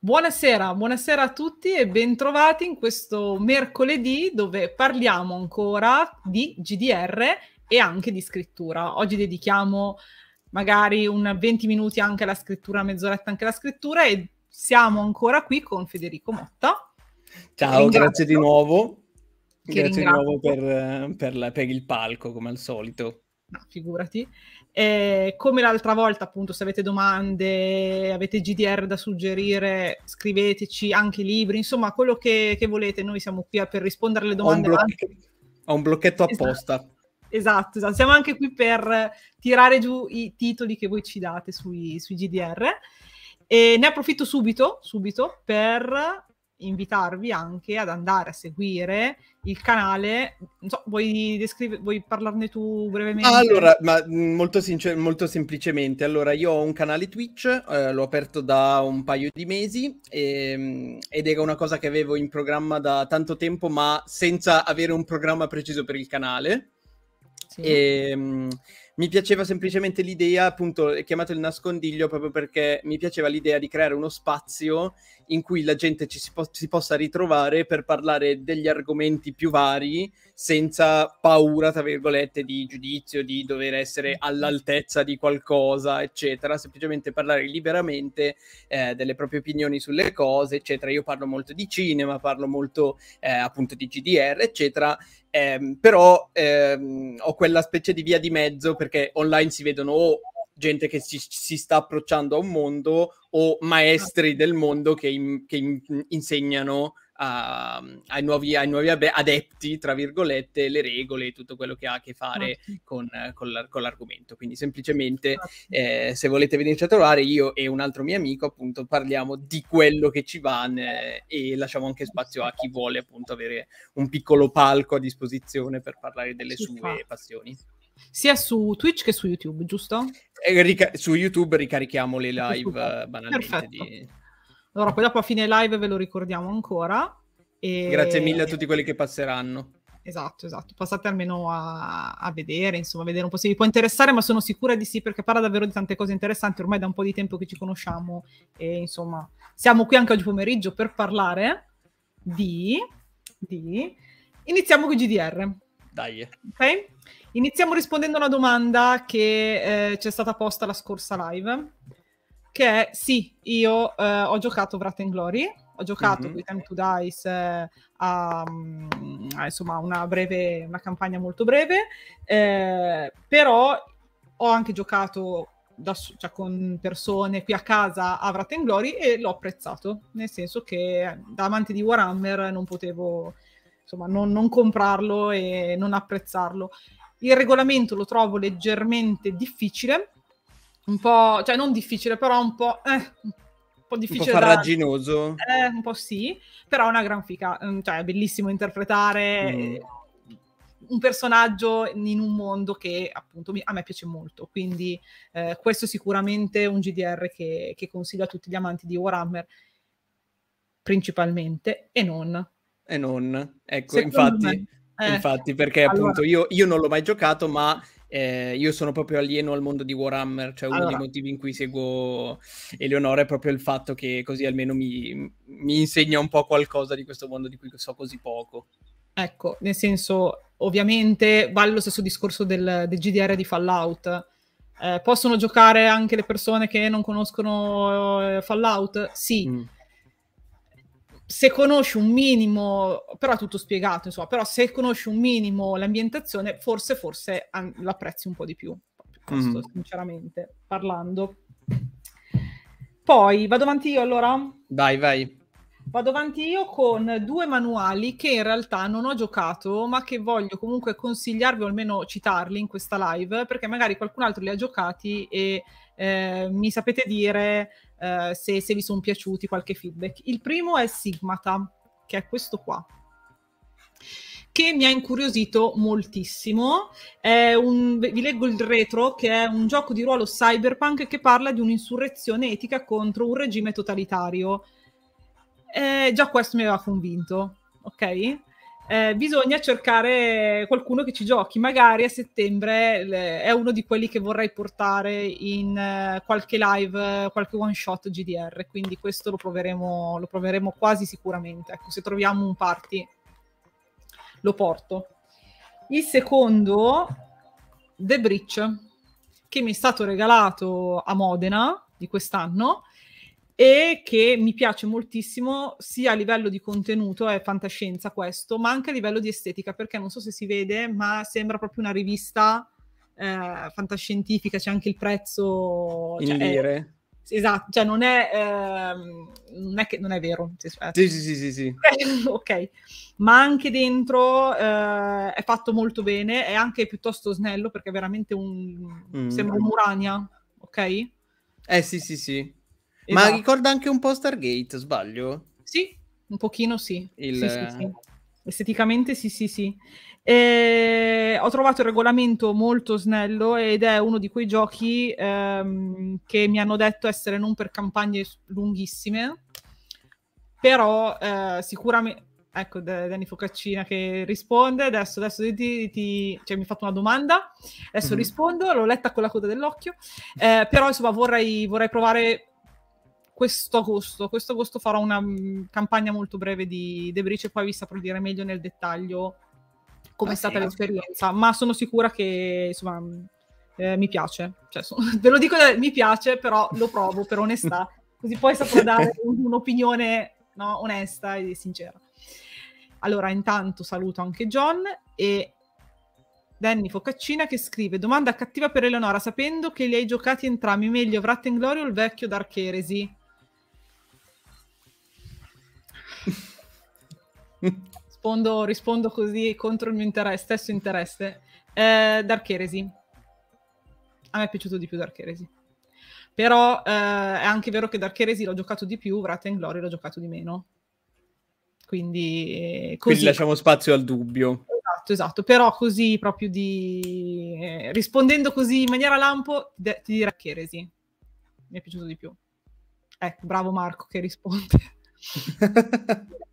Buonasera, buonasera a tutti e bentrovati in questo mercoledì dove parliamo ancora di GDR e anche di scrittura. Oggi dedichiamo magari un 20 minuti anche alla scrittura, mezz'oretta anche alla scrittura e siamo ancora qui con Federico Motta. Ciao, grazie di nuovo. Grazie ringrazio. di nuovo per, per, la, per il palco come al solito figurati. Eh, come l'altra volta, appunto, se avete domande, avete GDR da suggerire, scriveteci anche libri, insomma, quello che, che volete. Noi siamo qui per rispondere alle domande. Ho un, blocchetto, ho un blocchetto apposta. Esatto. Esatto, esatto, siamo anche qui per tirare giù i titoli che voi ci date sui, sui GDR. E ne approfitto subito, subito per invitarvi anche ad andare a seguire il canale. Non so, vuoi, descrive, vuoi parlarne tu brevemente? Ah, allora, ma mm, molto, sincer- molto semplicemente, allora io ho un canale Twitch, eh, l'ho aperto da un paio di mesi e, ehm, ed era una cosa che avevo in programma da tanto tempo, ma senza avere un programma preciso per il canale. Sì. E, ehm, mi piaceva semplicemente l'idea, appunto, è chiamato il nascondiglio proprio perché mi piaceva l'idea di creare uno spazio in cui la gente ci si, po- si possa ritrovare per parlare degli argomenti più vari senza paura, tra virgolette, di giudizio, di dover essere all'altezza di qualcosa, eccetera, semplicemente parlare liberamente eh, delle proprie opinioni sulle cose, eccetera. Io parlo molto di cinema, parlo molto eh, appunto di GDR, eccetera. Eh, però ehm, ho quella specie di via di mezzo perché online si vedono o gente che si, si sta approcciando a un mondo o maestri ah. del mondo che, in, che in, insegnano a, ehm, ai, nuovi, ai, nuovi, adepti, tra virgolette, le regole e tutto quello che ha a che fare con, con, l'ar- con l'argomento. Quindi semplicemente eh, se volete venirci a trovare, io e un altro mio amico appunto parliamo di quello che ci va eh, e lasciamo anche spazio a chi vuole appunto avere un piccolo palco a disposizione per parlare delle ci sue fa. passioni. Sia su Twitch che su YouTube, giusto? Eh, rica- su YouTube ricarichiamo le live uh, banalmente Perfetto. di allora, poi dopo a fine live ve lo ricordiamo ancora. E... Grazie mille a tutti quelli che passeranno. Esatto, esatto. Passate almeno a, a vedere, insomma, a vedere un po' se vi può interessare, ma sono sicura di sì perché parla davvero di tante cose interessanti. Ormai da un po' di tempo che ci conosciamo e insomma, siamo qui anche oggi pomeriggio per parlare di... di... Iniziamo con GDR. Dai. Ok? Iniziamo rispondendo a una domanda che eh, ci è stata posta la scorsa live che sì, io eh, ho giocato Wrath and Glory, ho giocato mm-hmm. Time to Dice eh, a, mm, a, insomma, una, breve, una campagna molto breve, eh, però ho anche giocato da, cioè, con persone qui a casa a Wrath and Glory e l'ho apprezzato, nel senso che eh, da amante di Warhammer non potevo insomma, non, non comprarlo e non apprezzarlo. Il regolamento lo trovo leggermente difficile, un po', cioè non difficile, però un po', eh, un po difficile. Un po' farraginoso. Da... Eh, un po' sì, però è una gran fica, mm, cioè è bellissimo interpretare mm. Eh, un personaggio in un mondo che appunto a me piace molto, quindi eh, questo è sicuramente un GDR che, che consiglio a tutti gli amanti di Warhammer, principalmente, e non. E non, ecco, Secondo infatti... Me... Eh, infatti, perché allora... appunto io, io, non l'ho mai giocato, ma eh, io sono proprio alieno al mondo di Warhammer, cioè uno allora. dei motivi in cui seguo Eleonora è proprio il fatto che così almeno mi, mi insegna un po' qualcosa di questo mondo di cui so così poco. Ecco, nel senso, ovviamente, vale lo stesso discorso del, del GDR di Fallout. Eh, possono giocare anche le persone che non conoscono eh, Fallout? Sì. Mm se conosci un minimo, però è tutto spiegato, insomma, però se conosci un minimo l'ambientazione, forse, forse an- l'apprezzi un po' di più, questo, mm. sinceramente, parlando. Poi vado avanti io allora? Dai, vai. Vado avanti io con due manuali che in realtà non ho giocato, ma che voglio comunque consigliarvi o almeno citarli in questa live, perché magari qualcun altro li ha giocati e eh, mi sapete dire eh, se, se vi sono piaciuti, qualche feedback. Il primo è Sigmata, che è questo qua che mi ha incuriosito moltissimo. Un, vi leggo il retro, che è un gioco di ruolo cyberpunk che parla di un'insurrezione etica contro un regime totalitario. Eh, già questo mi aveva convinto, ok? eh, bisogna cercare qualcuno che ci giochi. Magari a settembre le, è uno di quelli che vorrei portare in eh, qualche live, eh, qualche one shot GDR. Quindi questo lo proveremo, lo proveremo quasi sicuramente. Ecco, se troviamo un party, lo porto. Il secondo, The Bridge, che mi è stato regalato a Modena di quest'anno e che mi piace moltissimo sia a livello di contenuto, è fantascienza questo, ma anche a livello di estetica, perché non so se si vede, ma sembra proprio una rivista eh, fantascientifica, c'è anche il prezzo... In cioè, lire. È, esatto, cioè non è, ehm, non è, che, non è vero. Cioè, cioè, sì, sì, sì, sì. sì. ok, ma anche dentro eh, è fatto molto bene, è anche piuttosto snello perché è veramente un... Mm. sembra un'urania, ok? Eh sì, sì, sì. Esatto. Ma ricorda anche un po' Stargate, sbaglio? Sì, un pochino sì. Il... sì, sì, sì. Esteticamente sì, sì, sì. E eh, ho trovato il regolamento molto snello ed è uno di quei giochi ehm, che mi hanno detto essere non per campagne lunghissime, però eh, sicuramente... Ecco, Danny Focaccina che risponde, adesso, adesso ti, ti, cioè, mi ha fatto una domanda, adesso mm-hmm. rispondo, l'ho letta con la coda dell'occhio, eh, però insomma vorrei, vorrei provare questo agosto, questo agosto farò una mm, campagna molto breve di Debris e poi vi saprò dire meglio nel dettaglio come ah, è stata sì, l'esperienza, ma sono sicura che insomma mm, eh, mi piace, cioè, sono, ve lo dico, mi piace, però lo provo per onestà, così poi saprò dare un'opinione no, onesta e sincera. Allora, intanto saluto anche John e Danny Focaccina che scrive domanda cattiva per Eleonora sapendo che li hai giocati entrambi meglio Wrath and Glory o il vecchio Dark Heresy Rispondo, rispondo, così contro il mio interesse, stesso interesse. Eh, Dark Heresy. A me è piaciuto di più Dark Heresy. Però eh, è anche vero che Dark Heresy l'ho giocato di più, Wrath and Glory l'ho giocato di meno. Quindi, eh, così. Quindi lasciamo spazio al dubbio. Esatto, esatto. Però così proprio di... Eh, rispondendo così in maniera lampo, de- ti direi Heresy. Mi è piaciuto di più. Ecco, bravo Marco che risponde.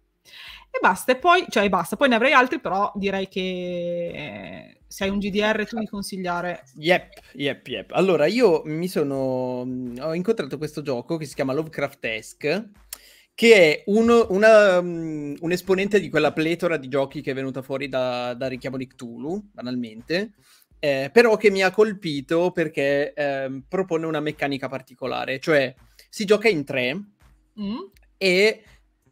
e basta, e poi, cioè, basta. Poi ne avrei altri, però direi che eh, se hai un GDR tu mi consigliare. Yep, yep, yep. Allora, io mi sono... Mm, ho incontrato questo gioco che si chiama Lovecraftesque, che è uno, una, mm, un esponente di quella pletora di giochi che è venuta fuori da, da Richiamo di Cthulhu, banalmente, eh, però che mi ha colpito perché eh, propone una meccanica particolare, cioè si gioca in tre mm. e...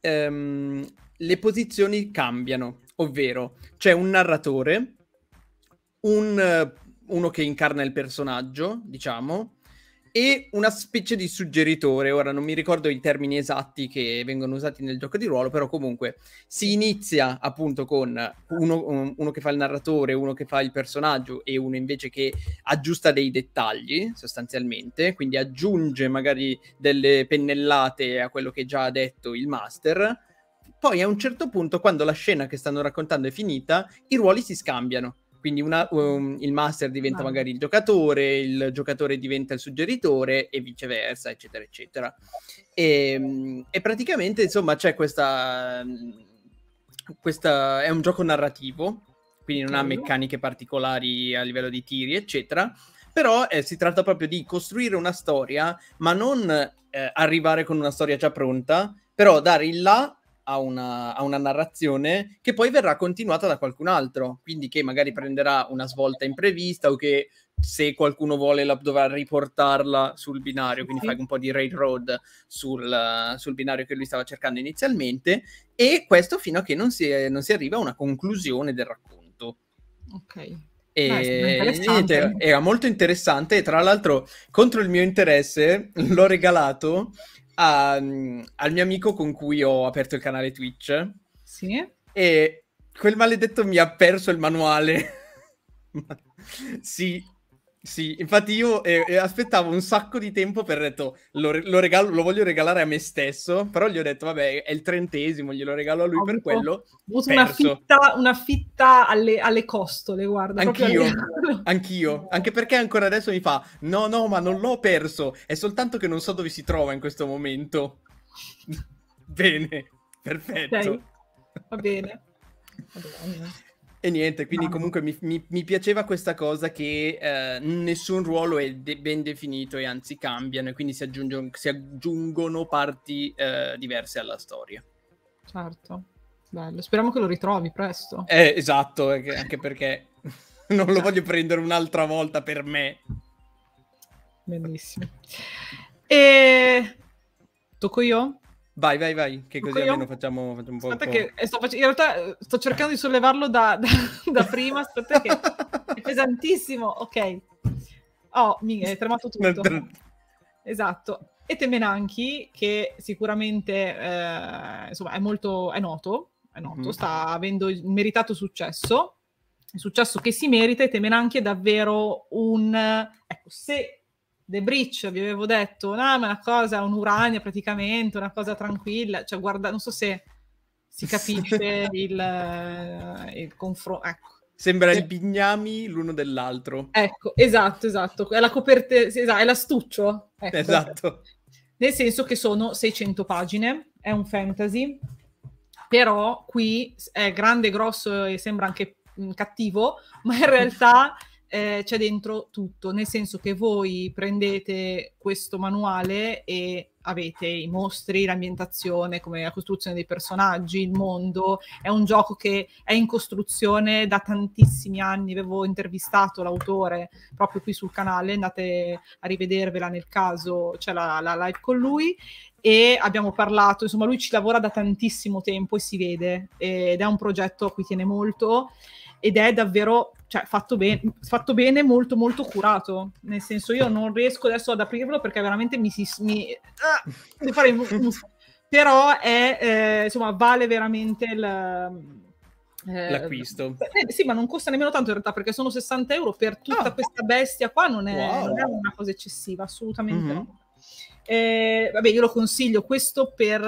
Um, le posizioni cambiano, ovvero c'è un narratore, un, eh, uno che incarna il personaggio, diciamo, e una specie di suggeritore. Ora non mi ricordo i termini esatti che vengono usati nel gioco di ruolo, però comunque si inizia appunto con uno, uno, che fa il narratore, uno che fa il personaggio e uno invece che aggiusta dei dettagli sostanzialmente, quindi aggiunge magari delle pennellate a quello che già ha detto il master poi a un certo punto, quando la scena che stanno raccontando è finita, i ruoli si scambiano. Quindi una, um, il master diventa ah. magari il giocatore, il giocatore diventa il suggeritore e viceversa, eccetera, eccetera. E, ehm, e praticamente, insomma, c'è questa... Mm, questa è un gioco narrativo, quindi non ha meccaniche particolari a livello di tiri, eccetera. Però eh, si tratta proprio di costruire una storia, ma non eh, arrivare con una storia già pronta, però dare il là a una, una, narrazione che poi verrà continuata da qualcun altro, quindi che magari prenderà una svolta imprevista o che se qualcuno vuole la, dovrà riportarla sul binario, quindi fai un po' di railroad sul, sul binario che lui stava cercando inizialmente e questo fino a che non si, è, non si arriva a una conclusione del racconto. Ok. E, Beh, niente, era molto interessante e tra l'altro contro il mio interesse l'ho regalato a, ehm, al mio amico con cui ho aperto il canale Twitch. Sì. E quel maledetto mi ha perso il manuale. sì, sì, infatti io eh, eh, aspettavo un sacco di tempo per detto, lo, lo, regalo, lo voglio regalare a me stesso, però gli ho detto, vabbè, è il trentesimo, glielo regalo a lui ho per avuto, quello. Ho avuto una fitta, una fitta, alle, alle costole, guarda. Anch'io, alle... anch'io, anche perché ancora adesso mi fa, no, no, ma non l'ho perso, è soltanto che non so dove si trova in questo momento. Bene, perfetto. Okay. Va bene. Va bene. E niente, quindi comunque mi, mi, mi piaceva questa cosa che eh, nessun ruolo è de- ben definito e anzi cambiano e quindi si, aggiungono, si aggiungono parti eh, diverse alla storia. Certo, bello. Speriamo che lo ritrovi presto. Eh, esatto, anche perché non lo voglio prendere un'altra volta per me. Bellissimo. E tocco io? Vai, vai, vai, che così io... almeno facciamo, facciamo, un po'. Aspetta, po'... che eh, sto fac... in realtà eh, sto cercando di sollevarlo da, da, da prima. Aspetta, che è pesantissimo. Ok, oh, mica, è tremato tutto. esatto. E Temenanchi, che sicuramente eh, insomma, è molto è noto, è noto mm sta avendo meritato successo, il successo che si merita. E Temenanchi è davvero un ecco, se The Breach, vi avevo detto, no, ma una cosa, un'urania praticamente, una cosa tranquilla, cioè guarda, non so se si capisce il, eh, il confronto, ecco. Sembra il bignami l'uno dell'altro. Ecco, esatto, esatto. È la copertina, esatto, è l'astuccio. Ecco. Esatto. Nel senso che sono 600 pagine, è un fantasy, però qui è grande, grosso e sembra anche cattivo, ma in realtà eh, c'è dentro tutto, nel senso che voi prendete questo manuale e avete i mostri, l'ambientazione, come la costruzione dei personaggi, il mondo, è un gioco che è in costruzione da tantissimi anni, avevo intervistato l'autore proprio qui sul canale, andate a rivedervela nel caso c'è la, la live con lui e abbiamo parlato, insomma lui ci lavora da tantissimo tempo e si vede ed è un progetto a cui tiene molto ed è davvero cioè, fatto, be- fatto bene, molto, molto curato. Nel senso, io non riesco adesso ad aprirlo perché veramente mi si. Mi, ah, devo fare mus- però è, eh, insomma, vale veramente il. Ehm, eh, L'acquisto. Eh, sì, ma non costa nemmeno tanto in realtà perché sono 60 euro per tutta oh. questa bestia qua, non è, wow. non è, una cosa eccessiva, assolutamente mm-hmm. no. Eh, vabbè, io lo consiglio questo per,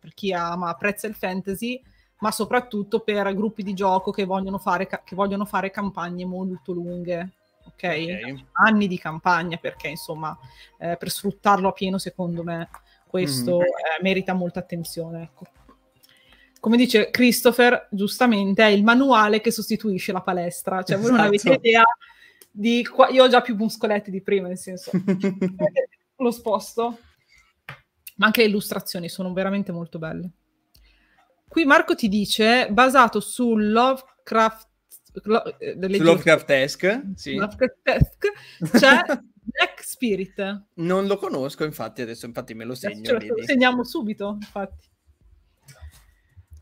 per chi ama, apprezza il fantasy, ma soprattutto per gruppi di gioco che vogliono fare, che vogliono fare campagne molto lunghe. Okay? okay? Anni di campagna perché insomma eh, per sfruttarlo a pieno secondo me questo mm. eh, merita molta attenzione. Ecco. Come dice Christopher, giustamente è il manuale che sostituisce la palestra, cioè esatto. non avete esatto. idea di qua... io ho già più muscoletti di prima, nel senso lo sposto. Ma anche le illustrazioni sono veramente molto belle. Qui Marco ti dice, basato su Lovecraft... Lo, eh, su Lovecraftesque, sì. Lovecraftesque, c'è Black Spirit. Non lo conosco, infatti, adesso infatti me lo segno. Ce lo segniamo subito, infatti.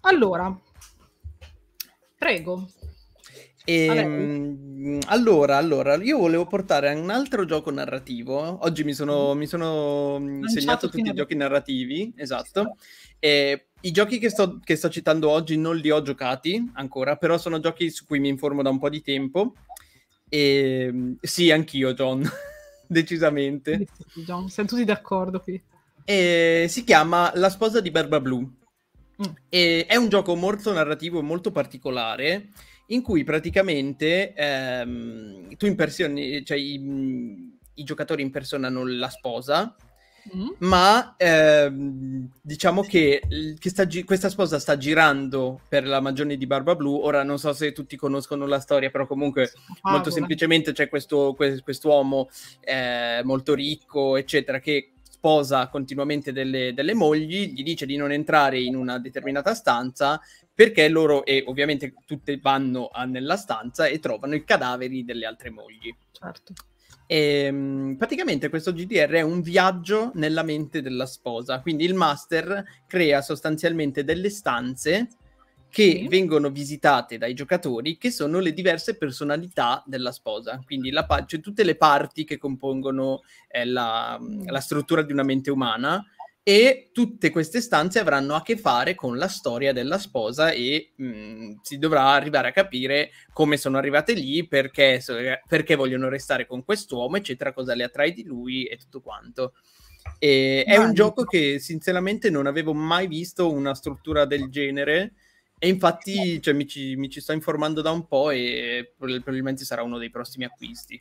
Allora, prego. E, ehm, allora, allora, io volevo portare un altro gioco narrativo. Oggi mi sono, mm. mi sono mm, segnato tutti i giochi narrativi, esatto. E i giochi che sto, che sto citando oggi non li ho giocati ancora, però sono giochi su cui mi informo da un po' di tempo. E ehm, sì, anch'io, John, decisamente. Sì, John, siamo tutti d'accordo qui. E si chiama La sposa di Barba Blu. Mm. è un gioco molto narrativo e molto particolare in cui praticamente ehm, tu impersoni, cioè i, i, giocatori impersonano la sposa mm. ma ehm, diciamo che, che sta, questa sposa sta girando per la Magione di Barba Blu. Ora non so se tutti conoscono la storia, però comunque ah, molto semplicemente c'è questo que- quest'uomo eh, molto ricco, eccetera, che sposa continuamente delle, delle mogli, gli dice di non entrare in una determinata stanza perché loro, e ovviamente tutte vanno a, nella stanza e trovano i cadaveri delle altre mogli. Certo. E, ehm, praticamente questo GDR è un viaggio nella mente della sposa, quindi il master crea sostanzialmente delle stanze che sì. vengono visitate dai giocatori che sono le diverse personalità della sposa, quindi la, cioè, tutte le parti che compongono eh, la, la struttura di una mente umana e tutte queste stanze avranno a che fare con la storia della sposa e mh, mhmm, si dovrà arrivare a capire come sono arrivate lì, perché, perché, vogliono restare con quest'uomo, eccetera, cosa le attrae di lui e tutto quanto. E è un gioco che sinceramente non avevo mai visto una struttura del genere e infatti cioè, mi, ci, mi, ci, sto informando da un po' e probabilmente sarà uno dei prossimi acquisti.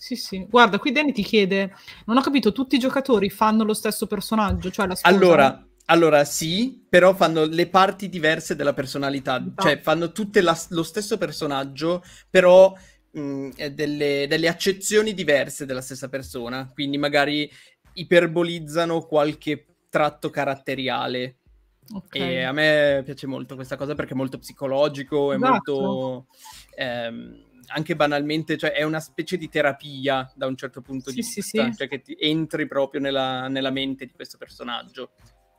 Sì, sì. Guarda, qui Danny ti chiede, non ho capito, tutti i giocatori fanno lo stesso personaggio, cioè la Allora, allora sì, però fanno le parti diverse della personalità, no. cioè fanno tutte la, lo stesso personaggio, però mh, mm, delle, delle accezioni diverse della stessa persona, quindi magari iperbolizzano qualche tratto caratteriale. Okay. E a me piace molto questa cosa perché è molto psicologico, è esatto. molto... Ehm, anche banalmente, cioè è una specie di terapia da un certo punto sì, di sì, vista, sì. cioè che ti entri proprio nella, nella mente di questo personaggio.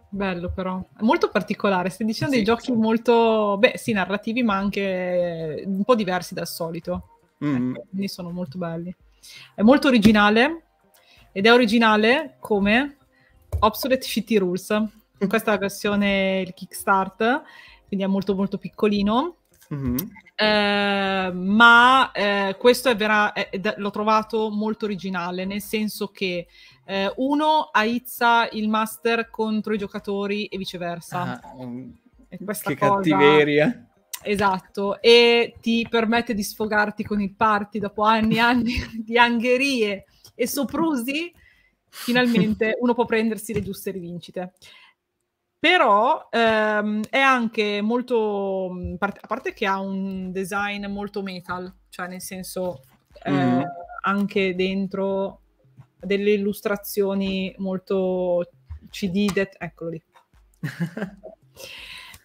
Bello però, è molto particolare, stai dicendo dei giochi molto, beh sì, narrativi ma anche eh, un po' diversi dal solito, mm. ecco, quindi sono molto belli. È molto originale ed è originale come Obsolete City Rules, questa è la versione il Kickstart, quindi è molto molto piccolino Mm-hmm. Eh, ma eh, questo è vera, è, l'ho trovato molto originale, nel senso che eh, uno aizza il master contro i giocatori e viceversa. Ah, mm, che cosa... cattiveria. Esatto, e ti permette di sfogarti con il party dopo anni e anni di angherie e soprusi finalmente uno può prendersi le giuste rivincite però ehm, è anche molto mhmm, a parte che ha un design molto metal cioè nel senso eh, mm. anche dentro delle illustrazioni molto cd det- eccolo lì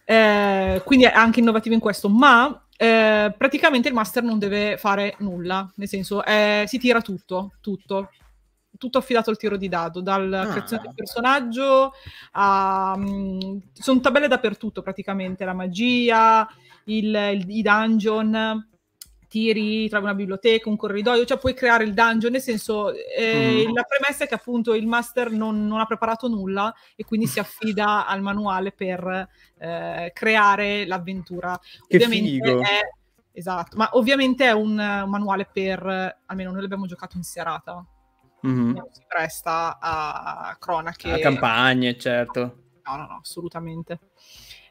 eh, quindi è anche innovativo in questo ma eh, praticamente il master non deve fare nulla nel senso eh, si tira tutto tutto tutto affidato al tiro di dado, dal ah. creazione del personaggio a... Um, mm, sono tabelle dappertutto praticamente, la magia, il, il, i dungeon tiri trovi una biblioteca, un corridoio, cioè puoi creare il dungeon, nel senso eh, mm. la premessa è che appunto il master non, non, ha preparato nulla e quindi si affida al manuale per eh, creare l'avventura. Che Ovviamente figo. È... Esatto, ma ovviamente è un manuale per, almeno noi l'abbiamo giocato in serata, mm-hmm. si presta a cronache. A campagne, certo. No, no, no, assolutamente.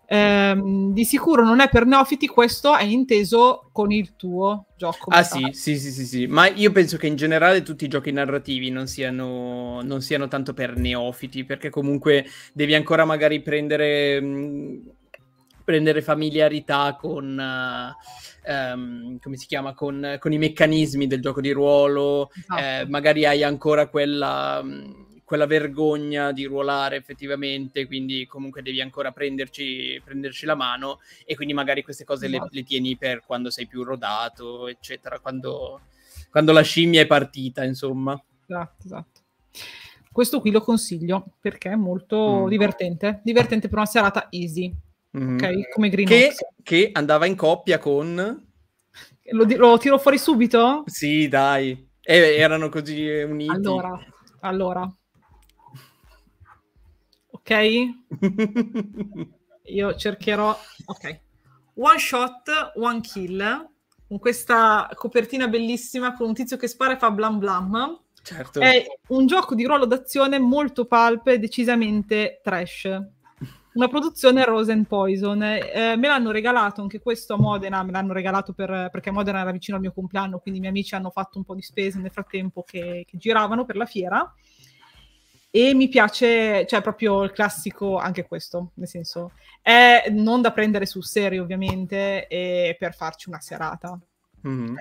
Ehm, di sicuro non è per neofiti, questo è inteso con il tuo gioco. Ah sì, sì, sì, sì, sì, ma io penso che in generale tutti i giochi narrativi non siano, non siano tanto per neofiti, perché comunque devi ancora magari prendere, mh, prendere familiarità con... Uh, um, come si chiama, con, con, i meccanismi del gioco di ruolo, esatto. eh, magari hai ancora quella, mm, quella, vergogna di ruolare effettivamente, quindi comunque devi ancora prenderci, prenderci la mano e quindi magari queste cose esatto. le, le, tieni per quando sei più rodato, eccetera, quando, quando la scimmia è partita, insomma. Esatto, esatto. Questo qui lo consiglio perché è molto mm. divertente, divertente per una serata easy, mm ok? Come Green che, che, andava in coppia con... Lo, lo tiro fuori subito? Sì, dai. Eh, erano così uniti. Allora, allora. Ok? Io cercherò... Ok. One shot, one kill. Con questa copertina bellissima con un tizio che spara e fa blam blam. Certo. È un gioco di ruolo d'azione molto palpe, decisamente trash una produzione Rose and Poison. Eh, eh, me l'hanno regalato anche questo a Modena, me l'hanno regalato per, perché Modena era vicino al mio compleanno, quindi i miei amici hanno fatto un po' di spese nel frattempo che, che giravano per la fiera. E mi piace, cioè proprio il classico, anche questo, nel senso, è non da prendere sul serio ovviamente, e per farci una serata. Mm-hmm.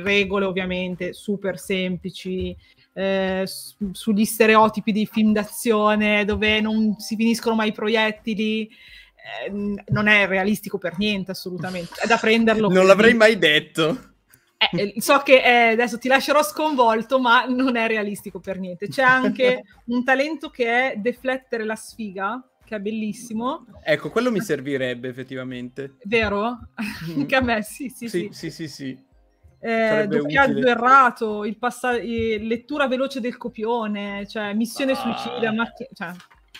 Regole ovviamente super semplici, eh, su, sugli stereotipi di film d'azione dove non si finiscono mai i proiettili. Eh, non è realistico per niente, assolutamente. È da prenderlo. non l'avrei mai detto. Eh, eh, so che eh, adesso ti lascerò sconvolto, ma non è realistico per niente. C'è anche un talento che è deflettere la sfiga, che è bellissimo. Ecco, quello mi servirebbe effettivamente. Vero? Mm. anche a me, sì, sì, sì. Sì, sì, sì. sì eh, doppiaggio errato, il passa- lettura veloce del copione, cioè missione ah, suicida, macch- cioè,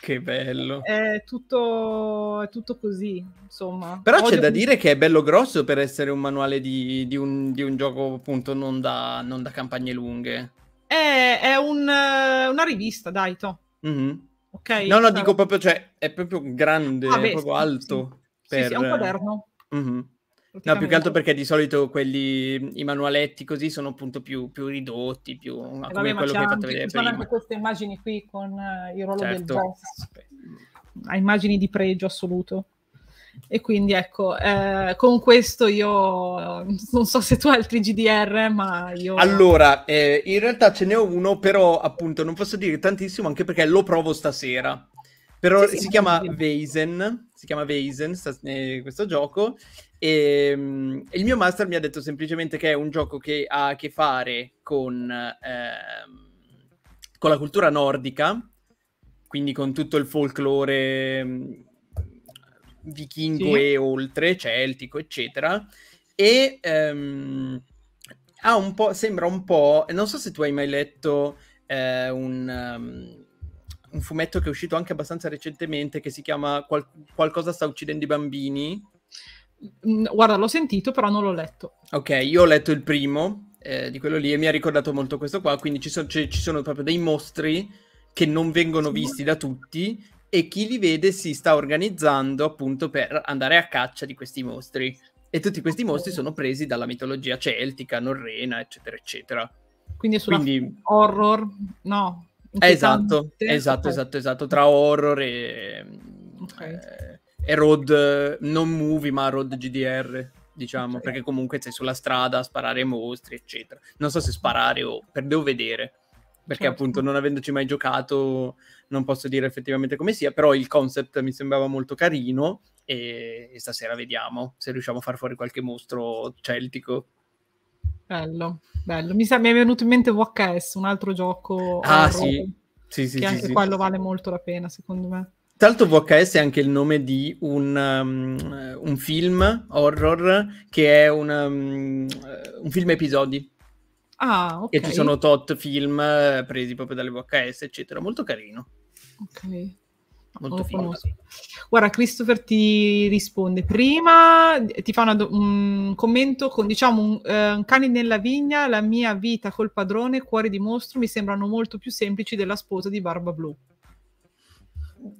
che bello. È tutto, è tutto così, insomma. Però Odio c'è da così. dire che è bello grosso per essere un manuale di, di, un, di un, gioco appunto non da, non da campagne lunghe. È, è un, una rivista, dai, to. Mm-hmm. Okay, no, no, cioè dico proprio, cioè, è proprio grande, ah, beh, proprio sì, alto. Sì, per... sì, è un quaderno. Mm-hmm. No, più che altro perché di solito quelli, i manualetti così sono appunto più, più ridotti, più eh, come quello che hai fatto vedere prima. Ci sono anche queste immagini qui con eh, il ruolo certo. del boss. Ha ah, immagini di pregio assoluto. E quindi ecco, eh, con questo io non so se tu hai altri GDR, ma io... Allora, eh, in realtà ce n'è uno, però appunto non posso dire tantissimo anche perché lo provo stasera. Però sì, si, chiama Vaisen, si chiama Vaisen, sta, eh, questo gioco, e, ehm, il mio master mi ha detto semplicemente che è un gioco che ha a che fare con, eh, con la cultura nordica, quindi con tutto il folklore mm, vichingo sì. e oltre, celtico, eccetera. E um, ha un po', sembra un po', non so se tu hai mai letto eh, un ehm, un fumetto che è uscito anche abbastanza recentemente che si chiama Qual- Qualcosa sta uccidendo i bambini. Mm, guarda, l'ho sentito, però non l'ho letto. Ok, io ho letto il primo eh, di quello lì e mi ha ricordato molto questo qua. Quindi ci, so- c- ci sono proprio dei mostri che non vengono visti da tutti e chi li vede si sta organizzando appunto per andare a caccia di questi mostri. E tutti questi mostri sono presi dalla mitologia celtica, norrena, eccetera, eccetera. Quindi è sulla Quindi... horror, no? Esatto, esatto, okay. esatto, esatto, tra horror e... Okay. Eh è road eh, non movie, ma road GDR, diciamo, okay. perché comunque sei sulla strada a sparare ai mostri, eccetera. Non so se sparare o per devo vedere, perché certo. appunto non avendoci mai giocato non posso dire effettivamente come sia, però il concept mi sembrava molto carino e, e stasera vediamo se riusciamo a far fuori qualche mostro celtico. Bello, bello. Mi, sa- mi è venuto in mente VHS, un altro gioco. Ah, sì. Sì, sì, che sì, anche sì, quello sì. vale molto la pena, secondo me. Tanto VHS è anche il nome di un, um, un film horror che è un, um, eh, un film episodi. Ah, ok. E ci sono tot film eh, presi proprio dalle VHS, eccetera. Molto carino. Ok. Molto oh, Guarda, Christopher ti risponde prima, eh, ti fa do- un commento con diciamo un, eh, un cani nella vigna, la mia vita col padrone, cuori di mostro mi sembrano molto più semplici della sposa di Barba Blu.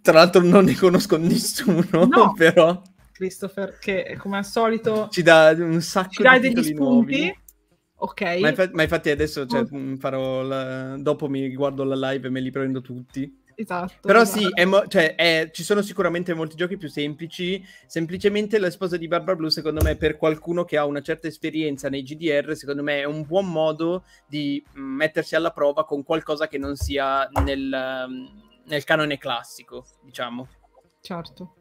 Tra l'altro non ne conosco nessuno, no. però... Christopher, che come al solito... Ci dà un sacco ci di degli spunti. Ok. Ma infatti, ma infatti adesso cioè, oh. Mm, la... dopo mi guardo la live e me li prendo tutti. Esatto. Però esatto. sì, è mo- cioè, è... ci sono sicuramente molti giochi più semplici. Semplicemente la sposa di Barbara Blue, secondo me, per qualcuno che ha una certa esperienza nei GDR, secondo me è un buon modo di mm, mettersi alla prova con qualcosa che non sia nel nel canone classico, diciamo. Certo.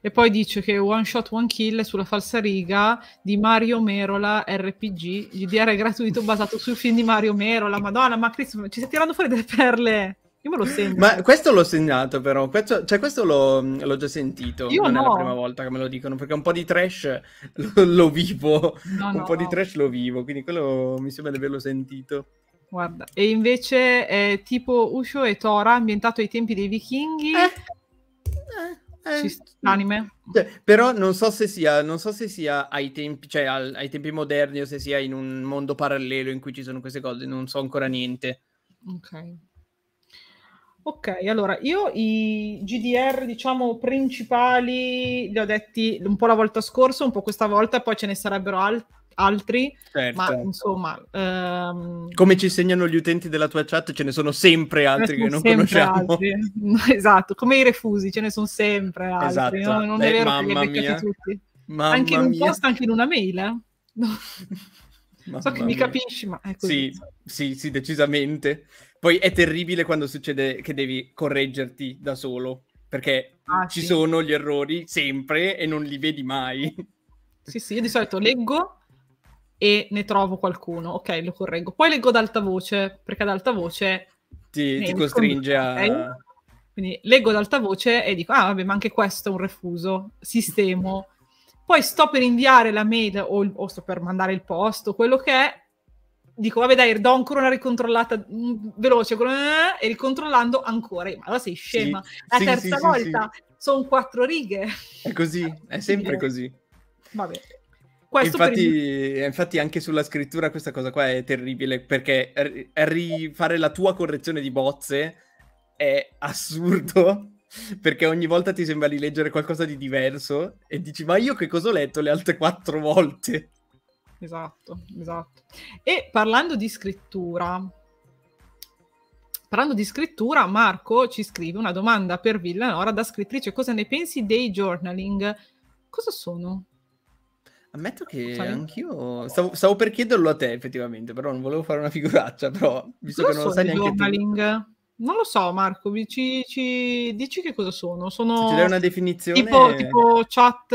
E poi dice che One Shot One Kill sulla falsariga di Mario Merola RPG, GDR gratuito basato sul film di Mario Merola. Madonna, ma Cristo, ci stai tirando fuori delle perle. Io me lo sento. Ma questo l'ho segnato però, questo, cioè questo l'ho, l'ho già sentito, Io non no. è la prima volta che me lo dicono, perché un po' di trash lo, lo vivo, no, un no, po' di trash lo vivo, quindi quello mi sembra di averlo sentito. Guarda. E invece è tipo Usho e Tora, ambientato ai tempi dei vichinghi. Eh, eh, eh. ci... anime. Cioè, però non so se sia, non so se sia ai, tempi, cioè, al, ai tempi moderni o se sia in un mondo parallelo in cui ci sono queste cose, non so ancora niente. Ok. Ok, allora io i GDR, diciamo, principali li ho detti un po' la volta scorsa, un po' questa volta, poi ce ne sarebbero altri altri, certo. ma certo. insomma... Ehm... Come ci segnano gli utenti della tua chat, ce ne sono sempre altri che non conosciamo. Altri. Esatto, come i refusi, ce ne sono sempre altri. Esatto. No? Non eh, è vero che li abbiamo tutti. Mamma anche in un mia. post, anche in una mail. Eh? so che mi capisci, ma è così. Sì, sì, sì, decisamente. Poi è terribile quando succede che devi correggerti da solo, perché ah, ci sì. sono gli errori sempre e non li vedi mai. Sì, sì, io di solito leggo, e ne trovo qualcuno. Ok, lo correggo. Poi leggo ad alta voce, perché ad alta voce... Ti, ti costringe a... Okay? Quindi leggo ad alta voce e dico, ah vabbè, ma anche questo è un refuso, sistemo. Poi sto per inviare la mail o, o sto per mandare il posto, quello che è, dico, vabbè dai, do ancora una ricontrollata mm, veloce, eh, e ricontrollando ancora. Ma allora sei scema. Sì, la sì, terza sì, volta sono quattro righe. È così, è sempre così. Vabbè. Infatti, il... infatti, anche sulla scrittura questa cosa qua è terribile perché rifare la tua correzione di bozze è assurdo perché ogni volta ti sembra di leggere qualcosa di diverso e dici ma io che cosa ho letto le altre quattro volte? Esatto, esatto. E parlando di scrittura, parlando di scrittura, Marco ci scrive una domanda per Villanora da scrittrice, cosa ne pensi dei journaling? Cosa sono? Ammetto che Sai? anch'io stavo, stavo, per chiederlo a te effettivamente, però non volevo fare una figuraccia, però visto cosa che non lo sai neanche journaling? tu. Non lo so Marco, ci, ci, dici che cosa sono. Sono Se dai una definizione... Tipo, tipo chat,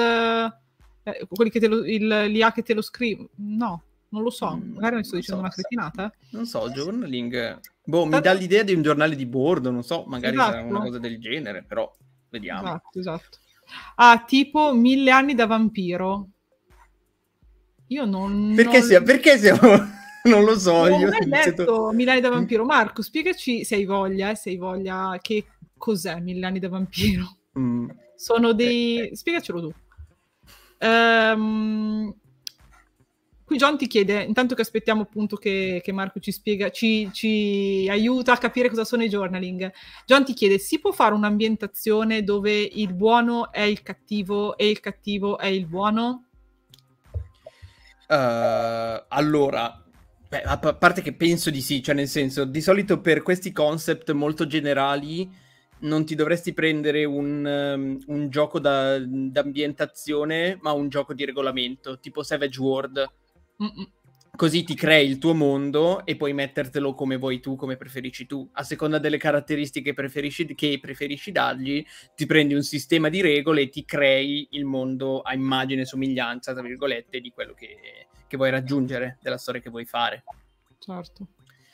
eh, quelli che te lo, il, l'IA che te lo scrive. No, non lo so, mm, magari mi sto dicendo so, una cretinata. Eh. Non so, journaling... Boh, Tanto... mi dà l'idea di un giornale di bordo, non so, magari esatto. sarà una esatto. cosa del genere, però vediamo. Esatto, esatto. Ah, tipo mille anni da vampiro. Io non... Perché, non... Sia, perché siamo... non lo so. Non io ho detto Milani da mm. vampiro. Marco, spiegaci se hai voglia, eh, se hai voglia, che cos'è Milani da vampiro. Mm. Sono dei... Eh, eh. Spiegacelo tu. Um, Qui John ti chiede, intanto che aspettiamo appunto che, che Marco ci spiega, ci, ci, aiuta a capire cosa sono i journaling. John ti chiede, si può fare un'ambientazione dove il buono è il cattivo e il cattivo è il buono? Uh, allora, beh, a parte che penso di sì, cioè nel senso, di solito per questi concept molto generali non ti dovresti prendere un, um, un gioco da, d'ambientazione, ma un gioco di regolamento, tipo Savage World. Mm-mm. Così ti crei il tuo mondo e puoi mettertelo come vuoi tu, come preferisci tu. A seconda delle caratteristiche preferisci, che preferisci dargli, ti prendi un sistema di regole e ti crei il mondo a immagine e somiglianza, tra virgolette, di quello che, che vuoi raggiungere, della storia che vuoi fare. Certo.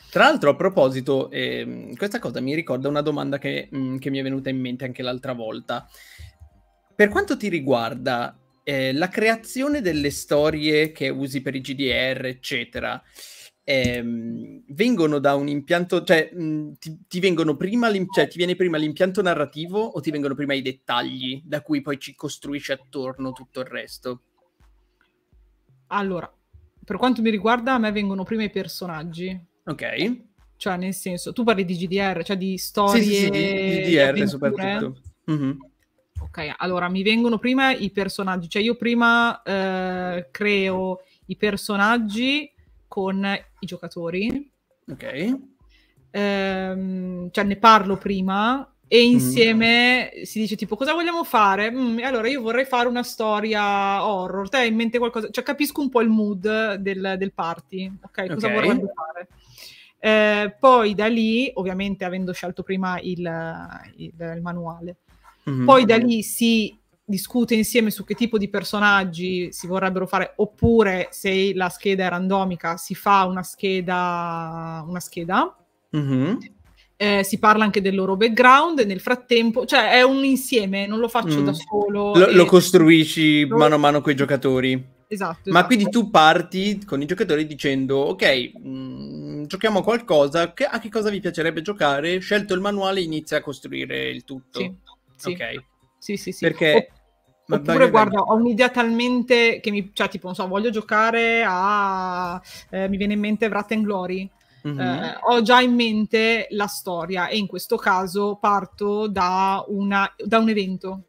Tra l'altro, a proposito, ehm, questa cosa mi ricorda una domanda che, mh, mm, che mi è venuta in mente anche l'altra volta. Per quanto ti riguarda, eh, la creazione delle storie che usi per i GDR, eccetera, ehm, vengono da un impianto, cioè, mh, ti, ti, vengono prima cioè ti viene prima l'impianto narrativo o ti vengono prima i dettagli da cui poi ci costruisci attorno tutto il resto? Allora, per quanto mi riguarda, a me vengono prima i personaggi. Ok. Cioè, nel senso, tu parli di GDR, cioè di storie. Sì, sì, sì di GDR soprattutto. Mm-hmm. Ok, allora mi vengono prima i personaggi, cioè io prima eh, creo i personaggi con i giocatori. Ok. Ehm, cioè ne parlo prima e mm. insieme mm. si dice tipo cosa vogliamo fare? Mm, allora io vorrei fare una storia horror, te hai in mente qualcosa? Cioè capisco un po' il mood del, del party, ok? Cosa okay. vorrebbe fare? Eh, poi da lì, ovviamente avendo scelto prima il, il, il manuale, Mm-hmm. Poi da lì si discute insieme su che tipo di personaggi si vorrebbero fare, oppure se la scheda è randomica si fa una scheda. Una scheda. Mm-hmm. Eh, si parla anche del loro background nel frattempo, cioè è un insieme, non lo faccio mm. da solo. Lo, e... lo costruisci lo... mano a mano con i giocatori. Esatto, Ma esatto. quindi tu parti con i giocatori dicendo, ok, mh, mm, giochiamo a qualcosa, che, a che cosa vi piacerebbe giocare? Scelto il manuale, inizia a costruire il tutto. Sì. Sì. Ok. Sì, sì, sì. Perché... Opp- oppure guarda, ho un'idea talmente che mi... Cioè, tipo, non so, voglio giocare a... Eh, mi viene in mente Wrath and Glory. Mm-hmm. Eh, ho già in mente la storia e in questo caso parto da, una, da un evento.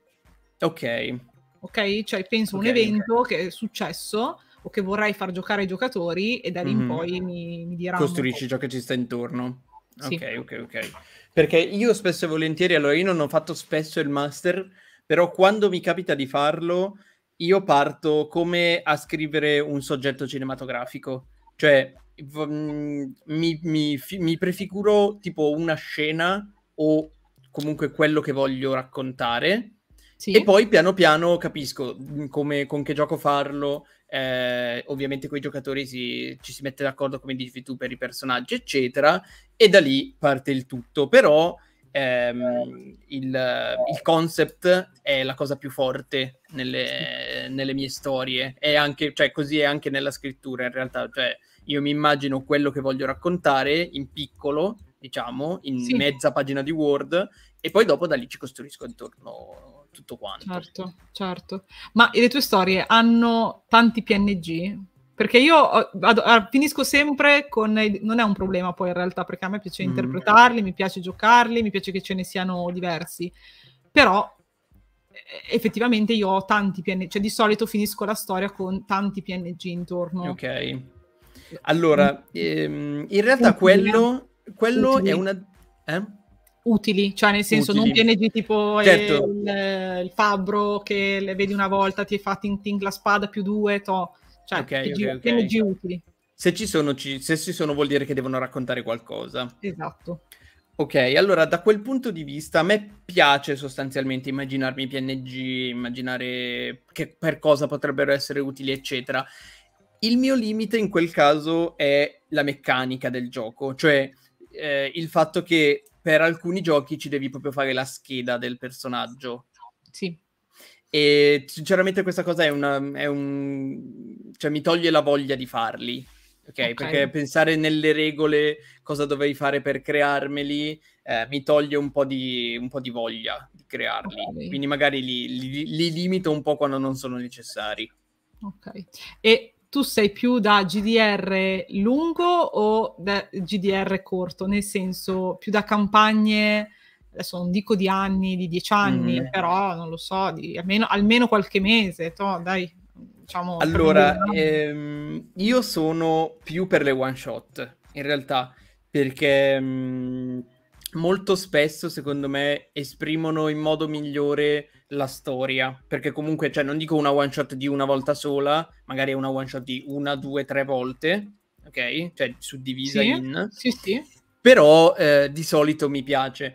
Ok. Ok? Cioè penso a okay, un evento okay. che è successo o che vorrei far giocare ai giocatori e da lì in mm-hmm. poi mi, mi dirà... Costruisci ciò che ci sta intorno. Sì. Ok, ok, ok. Perché io spesso e volentieri, allora io non ho fatto spesso il master, però quando mi capita di farlo, io parto come a scrivere un soggetto cinematografico. Cioè, mm, mi, mi, mi prefiguro tipo una scena o comunque quello che voglio raccontare. Sì. E poi piano piano capisco mm, come, con che gioco farlo, eh, ovviamente con i giocatori si, ci si mette d'accordo come dici tu per i personaggi eccetera e da lì parte il tutto però ehm, il, il, concept è la cosa più forte nelle, nelle mie storie e anche, cioè, così è anche nella scrittura in realtà cioè, io mi immagino quello che voglio raccontare in piccolo diciamo in sì. mezza pagina di Word e poi dopo da lì ci costruisco intorno tutto quanto. Certo, certo. Ma le tue storie hanno tanti PNG? Perché io ad- ah, finisco sempre con... non è un problema poi in realtà, perché a me piace mm. interpretarli, mi piace giocarli, mi piace che ce ne siano diversi. Però eh, effettivamente io ho tanti PNG, cioè di solito finisco la storia con tanti PNG intorno. Ok. Allora, ehm, in realtà quello, quello è una... Eh? utili, cioè nel senso utili. non PNG tipo certo. Eh, il, il, fabbro che le vedi una volta, ti fa ting ting la spada più due, to. cioè okay, PG, okay, okay. PNG utili. Se ci, sono, ci, se ci sono vuol dire che devono raccontare qualcosa. Esatto. Ok, allora da quel punto di vista a me piace sostanzialmente immaginarmi PNG, immaginare che, per cosa potrebbero essere utili, eccetera. Il mio limite in quel caso è la meccanica del gioco, cioè eh, il fatto che per alcuni giochi ci devi proprio fare la scheda del personaggio. Sì. E sinceramente questa cosa è una... È un... cioè mi toglie la voglia di farli. Okay, ok, perché pensare nelle regole, cosa dovevi fare per crearmeli, eh, mi toglie un po' di, un po di voglia di crearli. Okay. Quindi magari li, li, li, limito un po' quando non sono necessari. Ok. E tu sei più da GDR lungo o da GDR corto, nel senso più da campagne, adesso non dico di anni, di dieci mm. anni, mm. però non lo so, di almeno, almeno qualche mese, to, dai, diciamo. Allora, ehm, io sono più per le one shot, in realtà, perché mh, mm, molto spesso, secondo me, esprimono in modo migliore la storia, perché comunque, cioè, non dico una one shot di una volta sola, magari è una one shot di una, due, tre volte, ok? Cioè, suddivisa sì, in... Sì, sì. Però eh, di solito mi piace.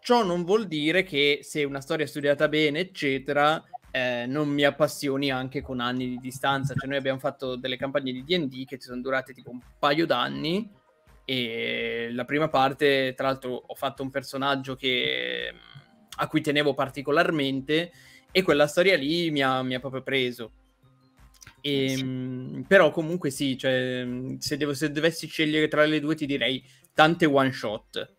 Ciò non vuol dire che se una storia è studiata bene, eccetera, eh, non mi appassioni anche con anni di distanza. Cioè, noi abbiamo fatto delle campagne di DD che ci sono durate tipo un paio d'anni. E la prima parte, tra l'altro, ho fatto un personaggio che a cui tenevo particolarmente e quella storia lì mi ha, mi ha proprio preso. E, sì. Ehm, però comunque sì, cioè, se, devo, se dovessi scegliere tra le due ti direi tante one shot.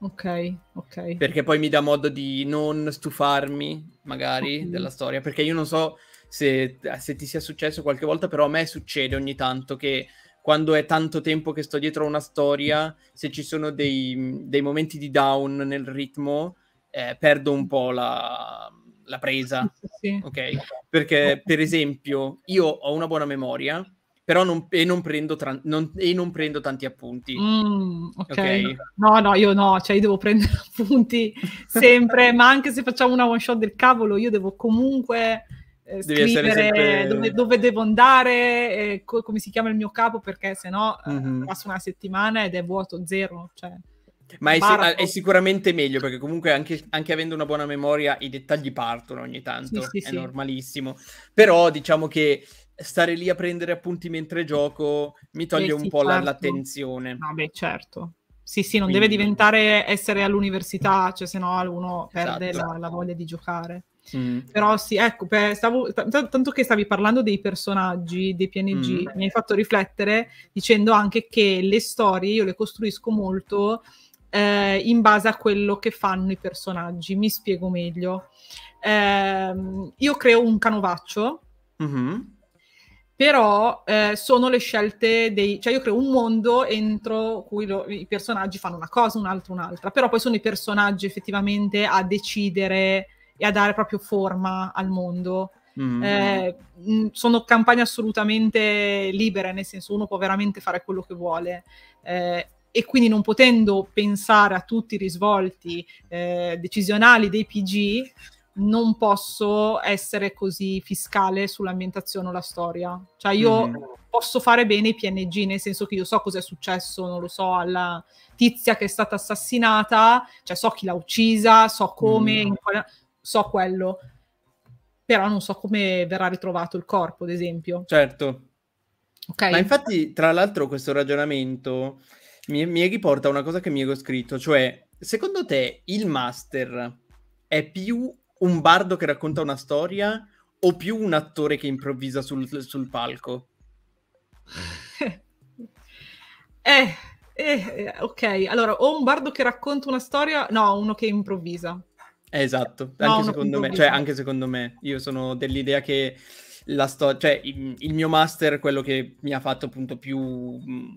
Ok, ok. Perché poi mi dà modo di non stufarmi, magari, okay. della storia. Perché io non so se, se, ti sia successo qualche volta, però a me succede ogni tanto che quando è tanto tempo che sto dietro a una storia, se ci sono dei, dei momenti di down nel ritmo, eh, perdo un po' la, la presa. Sì. Okay? Perché, per esempio, io ho una buona memoria, però non, e, non prendo tra, non, e non prendo tanti appunti. Mm, okay. ok. No, no, io no, cioè io devo prendere appunti sempre, ma anche se facciamo una one shot del cavolo, io devo comunque... Eh, scrivere sempre... dove, dove, devo andare, eh, co- come si chiama il mio capo, perché se no eh, mm-hmm. passa una settimana ed è vuoto zero. Cioè. Ma è, è, sicuramente meglio perché comunque anche, anche, avendo una buona memoria i dettagli partono ogni tanto, sì, sì, è sì. normalissimo. Però diciamo che stare lì a prendere appunti mentre gioco mi toglie un po' certo. l'attenzione. Vabbè, ah, certo. Sì, sì, non Quindi... deve diventare essere all'università, cioè se uno perde esatto. la, la voglia di giocare. Mm. Però sì, ecco, per, stavo, t- tanto che stavi parlando dei personaggi, dei PNG, mm. mi hai fatto riflettere dicendo anche che le storie io le costruisco molto eh, in base a quello che fanno i personaggi. Mi spiego meglio. Eh, io creo un canovaccio. Mm-hmm però eh, sono le scelte dei... cioè io creo un mondo entro cui lo, i personaggi fanno una cosa, un'altra, un'altra, però poi sono i personaggi effettivamente a decidere e a dare proprio forma al mondo. Mm-hmm. Eh, mm. Eh, sono campagne assolutamente libere, nel senso uno può veramente fare quello che vuole. Eh, e quindi non potendo pensare a tutti i risvolti eh, decisionali dei PG, non posso essere così fiscale sull'ambientazione o la storia. Cioè io mm-hmm. posso fare bene i PNG, nel senso che io so cosa è successo, non lo so, alla tizia che è stata assassinata, cioè so chi l'ha uccisa, so come, mm. Mm-hmm. quale... so quello, però non so come verrà ritrovato il corpo, ad esempio. Certo. Okay. Ma infatti, tra l'altro, questo ragionamento mi, mi riporta una cosa che mi ero scritto, cioè, secondo te il master è più un bardo che racconta una storia o più un attore che improvvisa sul, sul palco? Eh, eh, eh, ok, allora o un bardo che racconta una storia, no, uno che improvvisa. Eh, esatto, no, anche secondo me, cioè anche secondo me, io sono dell'idea che la storia, cioè il, il, mio master, quello che mi ha fatto appunto più mm,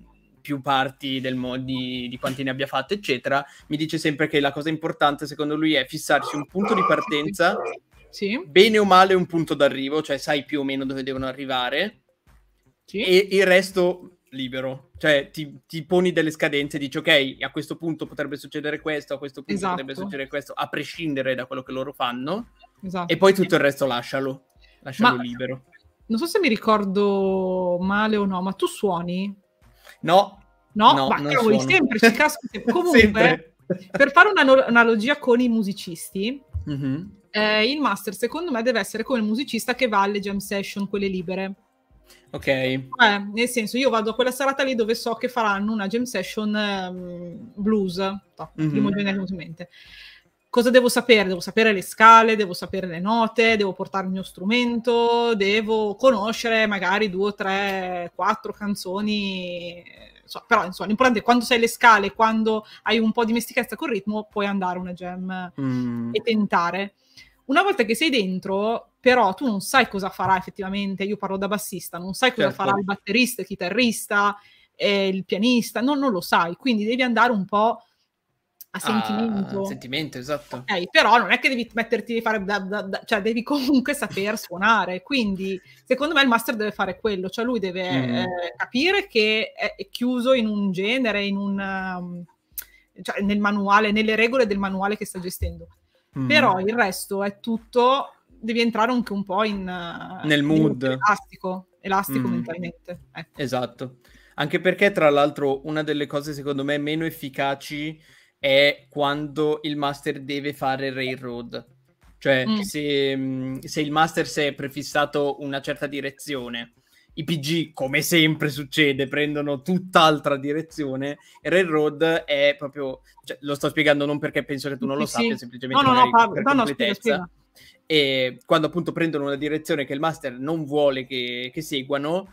più parti del mo- di, di quanti ne abbia fatte, eccetera, mi dice sempre che la cosa importante secondo lui è fissarsi un punto di partenza, sì. bene o male un punto d'arrivo, cioè sai più o meno dove devono arrivare, sì. e il resto libero. Cioè ti, ti, poni delle scadenze e dici ok, a questo punto potrebbe succedere questo, a questo punto esatto. potrebbe succedere questo, a prescindere da quello che loro fanno, esatto. e poi tutto il resto lascialo, lascialo Ma... libero non so se mi ricordo male o no, ma tu suoni? No. No, no ma cavoli, sempre, ci casco Comunque, sempre. per fare un'analogia con i musicisti, mm-hmm. eh, il master secondo me deve essere come il musicista che va alle jam session, quelle libere. Ok. Eh, nel senso, io vado a quella serata lì dove so che faranno una jam session um, blues, no, mm-hmm. primo genere in mente cosa devo sapere? Devo sapere le scale, devo sapere le note, devo portare il mio strumento, devo conoscere magari due tre, quattro canzoni. Eh, so, però insomma, l'importante è quando sei alle scale, quando hai un po' di mestichezza col ritmo, puoi andare una jam mm. e tentare. Una volta che sei dentro, però tu non sai cosa farà effettivamente, io parlo da bassista, non sai cosa certo. farà il batterista, il chitarrista, eh, il pianista, no, non lo sai, quindi devi andare un po' a ah, sentimento. A sentimento, esatto. Okay, però non è che devi metterti a fare, da, da, da, cioè devi comunque saper suonare, quindi secondo me il master deve fare quello, cioè lui deve mm. eh, capire che è, chiuso in un genere, in un, um, cioè nel manuale, nelle regole del manuale che sta gestendo. Mm. Però il resto è tutto, devi entrare anche un po' in... Eh, nel in mood. Elastico, elastico mm. mentalmente. Ecco. Esatto. Anche perché, tra l'altro, una delle cose secondo me meno efficaci è quando il master deve fare railroad. Cioè, mm. se, mm, se, il master si è prefissato una certa direzione, i PG, come sempre succede, prendono tutt'altra direzione. E railroad è proprio... Cioè, lo sto spiegando non perché penso che tu non lo sì, sappia, sì. semplicemente no, no, no, parlo, per no, completezza. No, e quando appunto prendono una direzione che il master non vuole che, che seguano,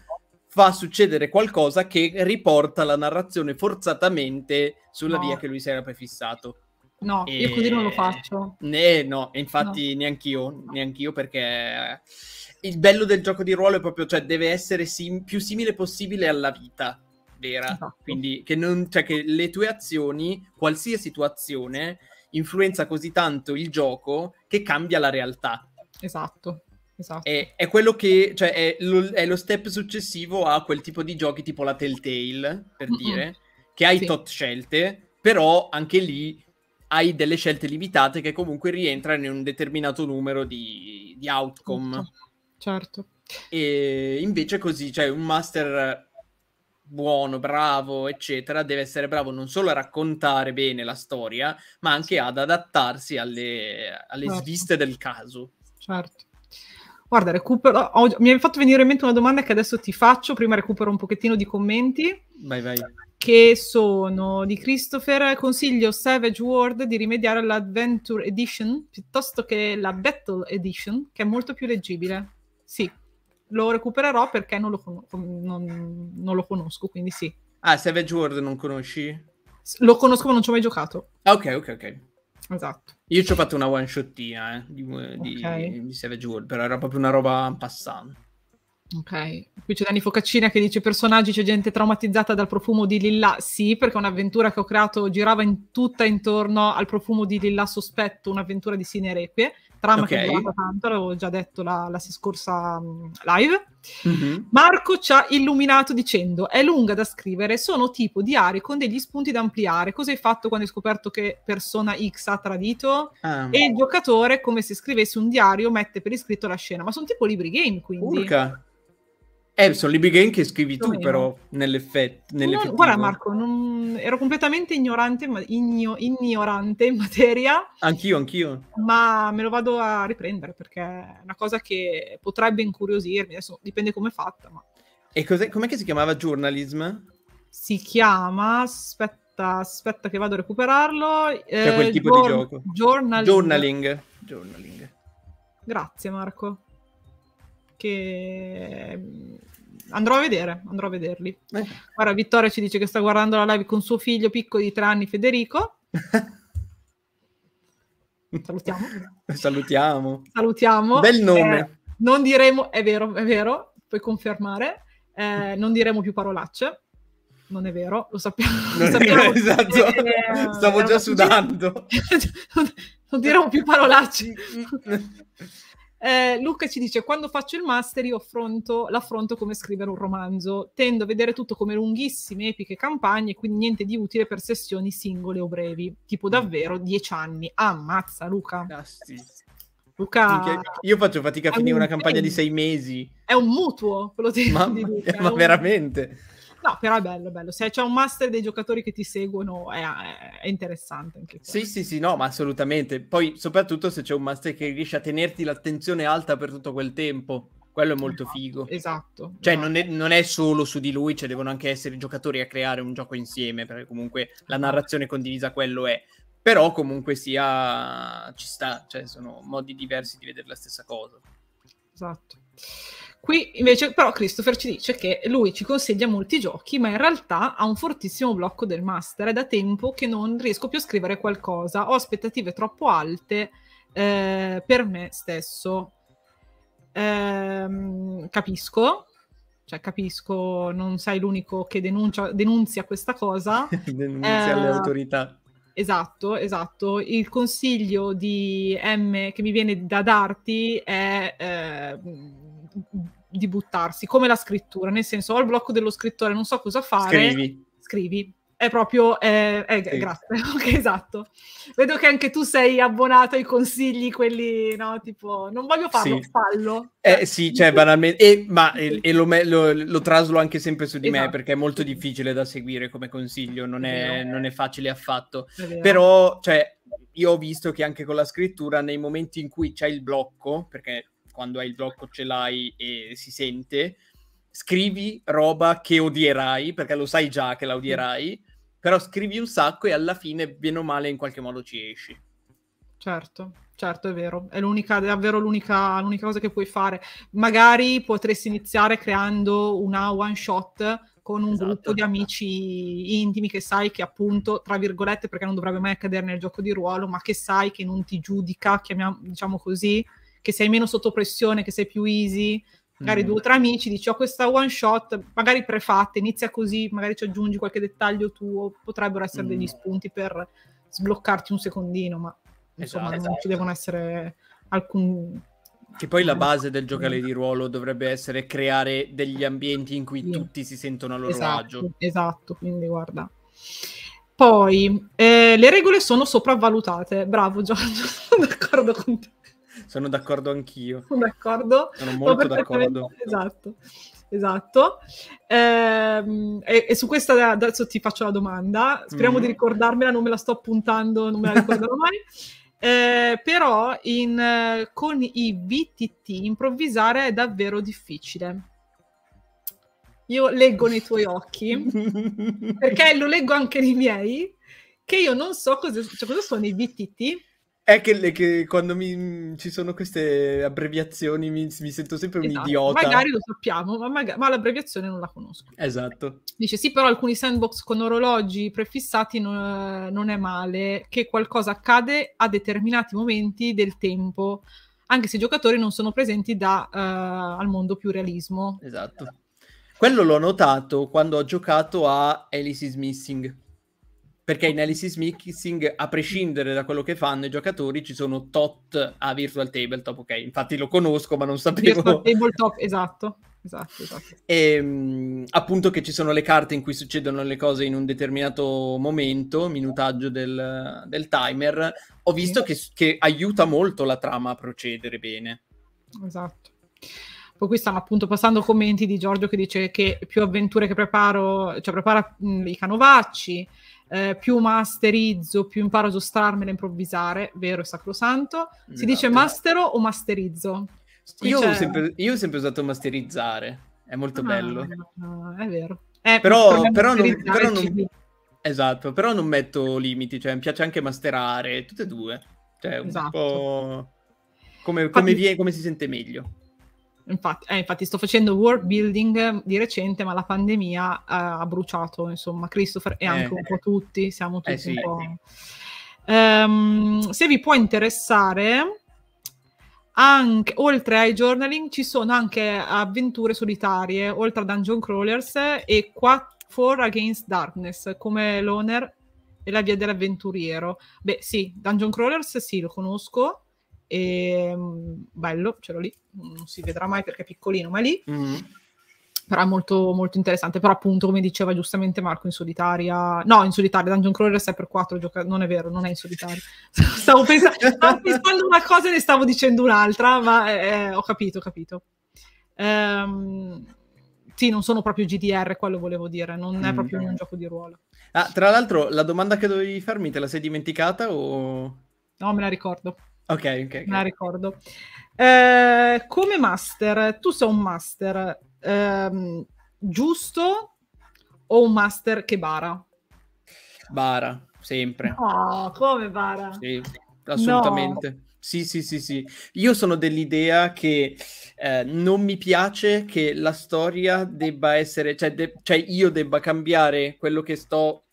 fa succedere qualcosa che riporta la narrazione forzatamente sulla no. via che lui si era prefissato. No, e... io così non lo faccio. Eh, no, infatti no. neanch'io, neanch'io perché il bello del gioco di ruolo è proprio, cioè deve essere sim- più simile possibile alla vita vera, esatto. quindi che, non, cioè, che le tue azioni, qualsiasi tua azione, influenza così tanto il gioco che cambia la realtà. Esatto. Esatto. È, è, quello che, cioè, è lo, è lo, step successivo a quel tipo di giochi tipo la Telltale, per Mm-mm. dire, che hai sì. tot scelte, però anche lì hai delle scelte limitate che comunque rientrano in un determinato numero di, di outcome. Esatto, certo. E invece così, cioè un master buono, bravo, eccetera, deve essere bravo non solo a raccontare bene la storia, ma anche ad adattarsi alle, alle certo. sviste del caso. Certo. Guarda, recupero. Ho, mi hai fatto venire in mente una domanda che adesso ti faccio, prima recupero un pochettino di commenti. Vai, vai. Che sono di Christopher. Consiglio Savage World di rimediare l'Adventure Edition piuttosto che la Battle Edition, che è molto più leggibile. Sì, lo recupererò perché non lo, con- non, non lo conosco, quindi sì. Ah, Savage World non conosci? Lo conosco, ma non ci ho mai giocato. Ah, ok, ok, ok. Esatto. Io ci ho fatto una one shottina eh, di, okay. di, di, Savage World, però era proprio una roba passante. Ok, qui c'è Dani Focaccina che dice personaggi, c'è gente traumatizzata dal profumo di Lilla. Sì, perché un'avventura che ho creato girava in tutta intorno al profumo di Lilla sospetto, un'avventura di Sinerequie, trama okay. che mi piace tanto, l'avevo già detto la, la scorsa mm, live. Mm-hmm. Marco ci ha illuminato dicendo: È lunga da scrivere, sono tipo diari con degli spunti da ampliare. Cosa hai fatto quando hai scoperto che persona X ha tradito? Ah. E il giocatore, come se scrivesse un diario, mette per iscritto la scena. Ma sono tipo libri game quindi. Urca. Eh, sono libri game che scrivi tu, però, nell'effetto. Nell'effettivo. guarda, Marco, non... ero completamente ignorante, ma... Igno... ignorante in materia. Anch'io, anch'io. Ma me lo vado a riprendere perché è una cosa che potrebbe incuriosirmi. Adesso dipende come è fatta. Ma... E cos'è... com'è che si chiamava Journalism? Si chiama. Aspetta, aspetta, che vado a recuperarlo. Cioè, eh, quel tipo gior... di gioco. Journalism. Journaling. Journaling. Grazie, Marco che ehm, andrò a vedere, andrò a vederli. Eh. Guarda, Vittoria ci dice che sta guardando la live con suo figlio piccolo di tre anni, Federico. Salutiamo. Salutiamo. Salutiamo. Bel nome. Eh, non diremo, è vero, è vero, puoi confermare, eh, non diremo più parolacce. Non è vero, lo sappiamo. Lo sappiamo esatto. Eh, eh, Stavo già sudando. non diremo più parolacce. Mm, mm. Eh, Luca ci dice: Quando faccio il master, io affronto, l'affronto come scrivere un romanzo. Tendo a vedere tutto come lunghissime, epiche campagne, quindi niente di utile per sessioni singole o brevi, tipo mm. davvero dieci anni. Ammazza, Luca. Casti. Luca, io faccio fatica a finire un una campagna di sei mesi. È un mutuo quello di, ma, di Luca. Ma veramente? No, però è bello, è bello. Se c'è un master dei giocatori che ti seguono è, è interessante. Anche questo. sì, sì, sì, no, ma assolutamente. Poi, soprattutto se c'è un master che riesce a tenerti l'attenzione alta per tutto quel tempo, quello è molto esatto, figo. Esatto. Cioè, esatto. Non, è, non, è, solo su di lui, cioè devono anche essere i giocatori a creare un gioco insieme, perché comunque la esatto. narrazione condivisa quello è. Però comunque sia, ci sta, cioè sono modi diversi di vedere la stessa cosa. Esatto. Qui invece però Christopher ci dice che lui ci consiglia molti giochi, ma in realtà ha un fortissimo blocco del master. È da tempo che non riesco più a scrivere qualcosa, ho aspettative troppo alte eh, per me stesso. Eh, capisco, cioè capisco, non sei l'unico che denuncia, denunzia questa cosa. denunzia eh, alle autorità. Esatto, esatto. Il consiglio di M che mi viene da darti è eh, di buttarsi, come la scrittura, nel senso ho il blocco dello scrittore, non so cosa fare, scrivi. scrivi. È proprio, eh, eh, sì. grazie, okay, esatto. Vedo che anche tu sei abbonato ai consigli, quelli, no, tipo, non voglio farlo, sì. fallo. Eh sì, cioè banalmente, e, ma, e, e lo, lo, lo, traslo anche sempre su di esatto. me, perché è molto difficile da seguire come consiglio, non è, è non è facile affatto. È Però, cioè, io ho visto che anche con la scrittura, nei momenti in cui c'è il blocco, perché quando hai il blocco ce l'hai e si sente, scrivi roba che odierai, perché lo sai già che la odierai, mm. però scrivi un sacco e alla fine, bene o male, in qualche modo ci esci. Certo, certo, è vero. È, l'unica, davvero l'unica, l'unica, cosa che puoi fare. Magari potresti iniziare creando una one shot con un esatto, gruppo di amici intimi che sai che appunto, tra virgolette, perché non dovrebbe mai accadere nel gioco di ruolo, ma che sai che non ti giudica, chiamiamo, diciamo così, che sei meno sotto pressione, che sei più easy, magari mm. due o tre amici, dici ho questa one shot, magari prefatta, inizia così, magari ci aggiungi qualche dettaglio tuo, potrebbero essere mm. degli spunti per sbloccarti un secondino, ma insomma esatto, non esatto. ci devono essere alcun che poi la base del giocare di ruolo dovrebbe essere creare degli ambienti in cui sì. tutti si sentono a loro esatto, agio. Esatto, quindi guarda. Poi, eh, le regole sono sopravvalutate. Bravo Giorgio, sono d'accordo con te. Sono d'accordo anch'io. Sono d'accordo. Sono molto d'accordo. Esatto. Esatto, ehm, e, e, su questa adesso ti faccio la domanda, speriamo mm. di mm-hmm. ricordarmela, non me la sto puntando, non me la ricorderò mai. Eh, però in, eh, con i VTT improvvisare è davvero difficile. Io leggo nei tuoi occhi, perché lo leggo anche nei miei, che io non so cosa, cioè, cosa sono i VTT, è che, che quando mi, ci sono queste abbreviazioni mi, mi sento sempre esatto. un idiota. Magari lo sappiamo, ma, maga- ma, l'abbreviazione non la conosco. Esatto. Dice sì, però alcuni sandbox con orologi prefissati non, non è male, che qualcosa accade a determinati momenti del tempo, anche se i giocatori non sono presenti da, uh, al mondo più realismo. Esatto. Quello l'ho notato quando ho giocato a Alice is Missing perché in analysis mixing, a prescindere da quello che fanno i giocatori, ci sono tot a virtual tabletop, ok? Infatti lo conosco, ma non sapevo... Virtual tabletop, esatto. Esatto, esatto. E, ehm, appunto che ci sono le carte in cui succedono le cose in un determinato momento, minutaggio del, del timer, ho visto che, che aiuta molto la trama a procedere bene. Esatto. Poi qui stanno appunto passando commenti di Giorgio che dice che più avventure che preparo, cioè prepara mh, i canovacci, eh, più masterizzo, più imparo a giostrarmela a improvvisare, vero e sacrosanto. Si esatto. dice mastero o masterizzo? Io ho, sempre, io ho, sempre, usato masterizzare, è molto ah, bello. è vero. Eh, però, però, non, però non, esatto, però non metto limiti, cioè mi piace anche masterare, tutte e due. Cioè, un esatto. po'... Come, come, Infatti, viene, come si sente meglio. Infatti, eh, infatti, sto facendo world building di recente, ma la pandemia eh, ha bruciato, insomma, Christopher e anche eh. un po' tutti, siamo eh, tutti eh sì, un po'... Um, se vi può interessare, anche, oltre ai journaling ci sono anche avventure solitarie, oltre a Dungeon Crawlers e 4 Against Darkness, come l'Honor e la via dell'avventuriero. Beh sì, Dungeon Crawlers sì, lo conosco, e mm, bello, ce l'ho lì, non si vedrà mai perché è piccolino, ma è lì. Mm-hmm. Però è molto, molto interessante. Però appunto, come diceva giustamente Marco, in solitaria... No, in solitaria, Dungeon Crawler 6x4 gioca... Non è vero, non è in solitaria. stavo, pensando, stavo, pensando, una cosa e ne stavo dicendo un'altra, ma eh, eh, ho capito, ho capito. Ehm, sì, non sono proprio GDR, quello volevo dire. Non è mm. proprio un gioco di ruolo. Ah, tra l'altro, la domanda che dovevi farmi te la sei dimenticata o... No, me la ricordo. Ok, ok. La okay. ricordo. Eh, come master, tu sei un master ehm, giusto o un master che bara? Bara, sempre. oh, come bara? Sì, assolutamente. No. Sì, sì, sì, sì. Io sono dell'idea che eh, non mi piace che la storia debba essere, cioè, de- cioè io debba cambiare quello che sto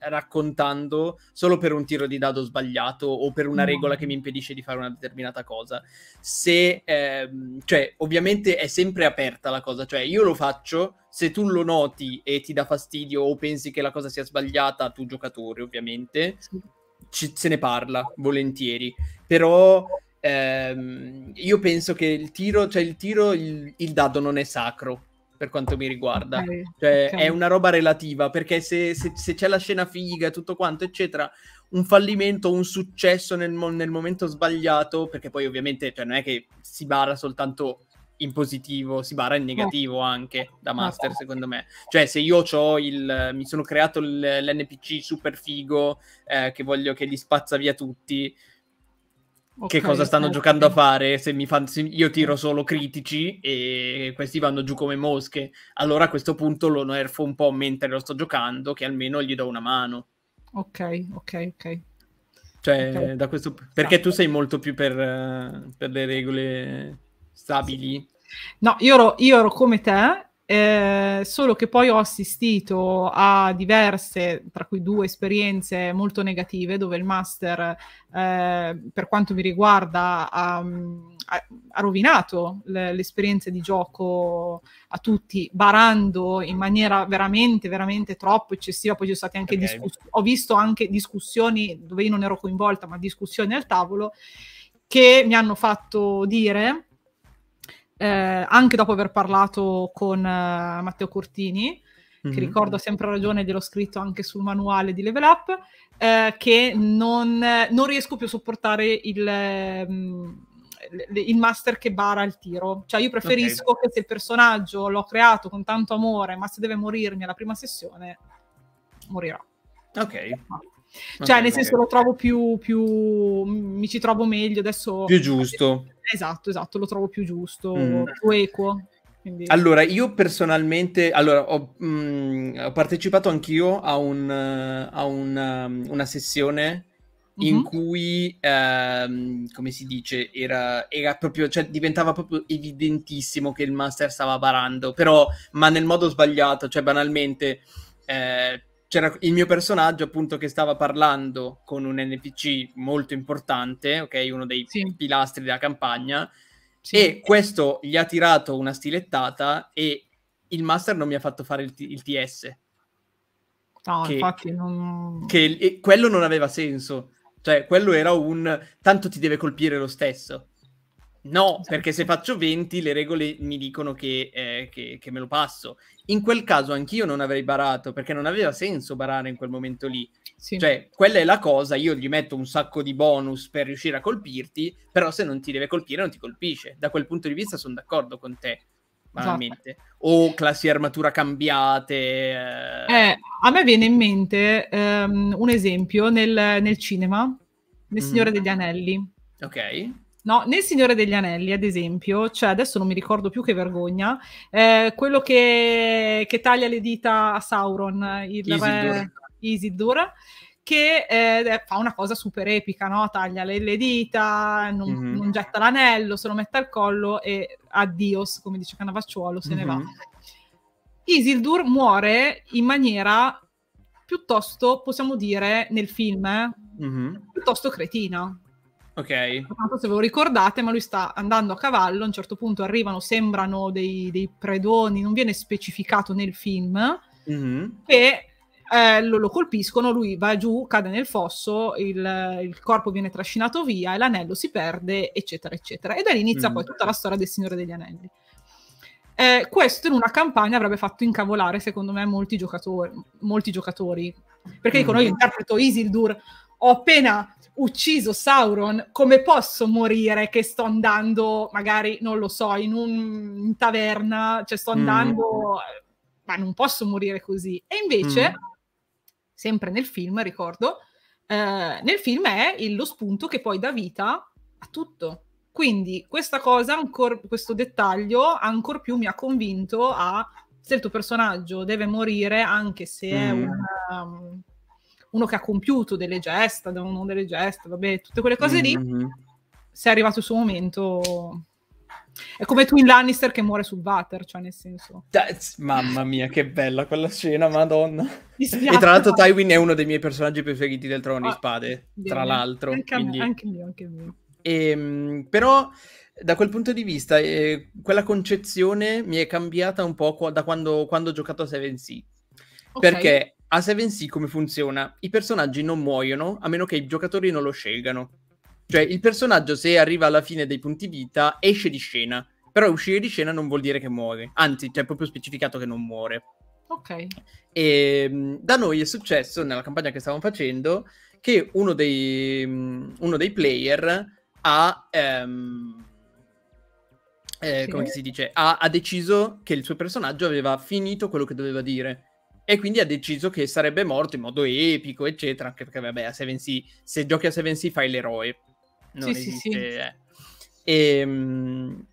raccontando solo per un tiro di dado sbagliato o per una mm. regola che mi impedisce di fare una determinata cosa. Se, ehm, cioè, ovviamente è sempre aperta la cosa, cioè io lo faccio, se tu lo noti e ti dà fastidio o pensi che la cosa sia sbagliata, tu giocatore ovviamente, ci, se ne parla volentieri, però... Ehm, io penso che il tiro, cioè il tiro, il, il dado non è sacro, per quanto mi riguarda. Okay, cioè, okay. È una roba relativa, perché se, se, se, c'è la scena figa e tutto quanto, eccetera, un fallimento, un successo nel, nel momento sbagliato, perché poi ovviamente cioè, non è che si bara soltanto in positivo, si bara in negativo certo. anche da master, secondo me. Cioè, se io ho il. mi sono creato l'NPC super figo eh, che voglio che li spazza via tutti che cosa stanno okay. giocando a fare se, fan, se, io tiro solo critici e questi vanno giù come mosche. Allora a questo punto lo nerfo un po' mentre lo sto giocando, che almeno gli do una mano. Ok, ok, ok. Cioè, okay. da questo... Perché tu sei molto più per, eh, per le regole stabili? Sì. No, io ero, io ero, come te eh, solo che poi ho assistito a diverse, tra cui due esperienze molto negative, dove il master, eh, per quanto mi riguarda, ha, mm, ha rovinato l'esperienza di gioco a tutti, barando in maniera veramente, veramente troppo eccessiva. Poi ci sono state anche okay. discussioni, ho visto anche discussioni dove io non ero coinvolta, ma discussioni al tavolo che mi hanno fatto dire eh, anche dopo aver parlato con uh, Matteo Cortini, mm-hmm. che mhm. ricordo ha sempre ragione gliel'ho scritto anche sul manuale di Level Up, eh, che non, non, riesco più a sopportare il... Mm, il master che bara il tiro. Cioè, io preferisco okay. che se il personaggio l'ho creato con tanto amore, ma se deve morirmi alla prima sessione, morirà. Ok. Cioè, okay, nel senso, okay. lo trovo più, più, mi ci trovo meglio adesso. Più giusto. Esatto, esatto, lo trovo più giusto, mm. più equo. Quindi... Allora, io personalmente allora, ho, mh, mm, ho, partecipato anch'io a, un, a un, um, una sessione in mm-hmm. cui, ehm, come si dice, era, era proprio, cioè, diventava proprio evidentissimo che il master stava barando, però, ma nel modo sbagliato, cioè banalmente, eh, c'era il mio personaggio appunto che stava parlando con un NPC molto importante, ok, uno dei sì. pilastri della campagna, sì. e questo gli ha tirato una stilettata e il master non mi ha fatto fare il, t- il TS. No, che, infatti non... Che quello non aveva senso, cioè quello era un tanto ti deve colpire lo stesso. No, esatto. perché se faccio 20 le regole mi dicono che, eh, che, che, me lo passo. In quel caso anch'io non avrei barato perché non aveva senso barare in quel momento lì. Sì. Cioè, quella è la cosa, io gli metto un sacco di bonus per riuscire a colpirti, però se non ti deve colpire non ti colpisce. Da quel punto di vista sono d'accordo con te. Esatto. O classi armatura cambiate. Eh... Eh, a me viene in mente um, un esempio nel, nel cinema, nel mm-hmm. Signore mm. degli Anelli. Ok No, nel Signore degli Anelli, ad esempio, cioè adesso non mi ricordo più che vergogna, eh, quello che, che, taglia le dita a Sauron, il Isildur. re Isildur, che eh, fa una cosa super epica, no? Taglia le, le dita, non, mm-hmm. non, getta l'anello, se lo mette al collo e addios, come dice Canavacciuolo, se mm-hmm. ne va. Mhm. Isildur muore in maniera piuttosto, possiamo dire, nel film, eh? mm-hmm. piuttosto cretina Ok. Non so se ve lo ricordate, ma lui sta andando a cavallo, a un certo punto arrivano, sembrano dei, dei predoni, non viene specificato nel film, mm-hmm. e eh, lo, lo, colpiscono, lui va giù, cade nel fosso, il, il, corpo viene trascinato via e l'anello si perde, eccetera, eccetera. E da lì inizia mm-hmm. poi tutta la storia del Signore degli Anelli. Eh, questo in una campagna avrebbe fatto incavolare, secondo me, molti giocatori, molti giocatori perché dicono: mm-hmm. Io interpreto Isildur, ho appena ucciso Sauron, come posso morire che sto andando, magari, non lo so, in, un, in taverna, cioè sto mm. andando, mm. ma non posso morire così. E invece, mm. sempre nel film, ricordo, eh, nel film è il, lo spunto che poi dà vita a tutto. Quindi questa cosa, ancora, questo dettaglio, ancor più mi ha convinto a se il tuo personaggio deve morire, anche se mm. è un... Um, uno che ha compiuto delle gesta, non delle gesta, vabbè, tutte quelle cose lì, mm-hmm. se è arrivato il suo momento... È come Twin Lannister che muore sul water, cioè nel senso... That's, mamma mia, che bella quella scena, madonna. Spiace, e tra l'altro Tywin è uno dei miei personaggi preferiti del Trono di ah, Spade, ah, tra l'altro. Anche, quindi... me, anche mio, anche mio. Ehm, e, però da quel punto di vista, eh, quella concezione mi è cambiata un po' da quando, quando ho giocato a Seven Sea. Okay. Perché a 7C come funziona? I personaggi non muoiono a meno che i giocatori non lo scelgano. Cioè, il personaggio, se arriva alla fine dei punti vita, esce di scena. Però uscire di scena non vuol dire che muore. Anzi, c'è cioè, proprio specificato che non muore. Ok. E ehm, da noi è successo, nella campagna che stavamo facendo, che uno dei, mm, uno dei player ha... Ehm, eh, sì. Come si dice? Ha, ha deciso che il suo personaggio aveva finito quello che doveva dire e quindi ha deciso che sarebbe morto in modo epico, eccetera, anche perché vabbè, a 7C, se giochi a 7C fai l'eroe. Non sì, esiste, sì, sì. Eh. E, ehm,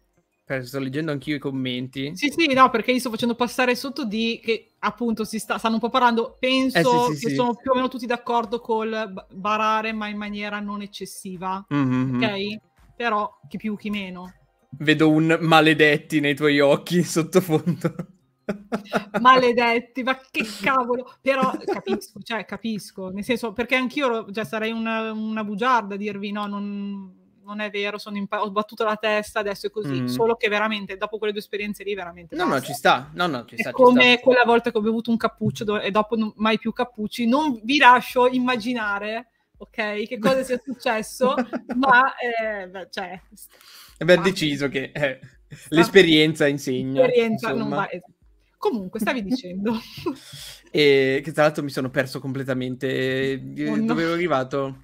mh, sto leggendo anch'io i commenti. Sì, sì, no, perché io sto facendo passare sotto di che appunto si sta, stanno un po' parlando, penso eh, sì, sì, che sono più o meno tutti d'accordo col barare, ma in maniera non eccessiva, mm-hmm, mm-hmm. ok? Però chi più chi meno. Vedo un maledetti nei tuoi occhi sottofondo. Maledetti, ma che cavolo! Però capisco, cioè capisco, nel senso, perché anch'io già cioè, sarei una, una bugiarda dirvi no, non, non è vero, sono impa- ho battuto la testa, adesso è così. Mm. Solo che veramente, dopo quelle due esperienze lì, veramente... No, basta. no, ci sta. No, no, ci sta ci come sta. quella volta che ho bevuto un cappuccio do- e dopo non- mai più cappucci, non vi lascio immaginare, ok, che cosa sia successo, ma, eh, beh, cioè... Aver deciso che eh, l'esperienza insegna. L'esperienza insomma. non va... Esatto. Comunque, stavi dicendo. e che tra l'altro mi sono perso completamente. Oh, eh, no. Dove ero arrivato?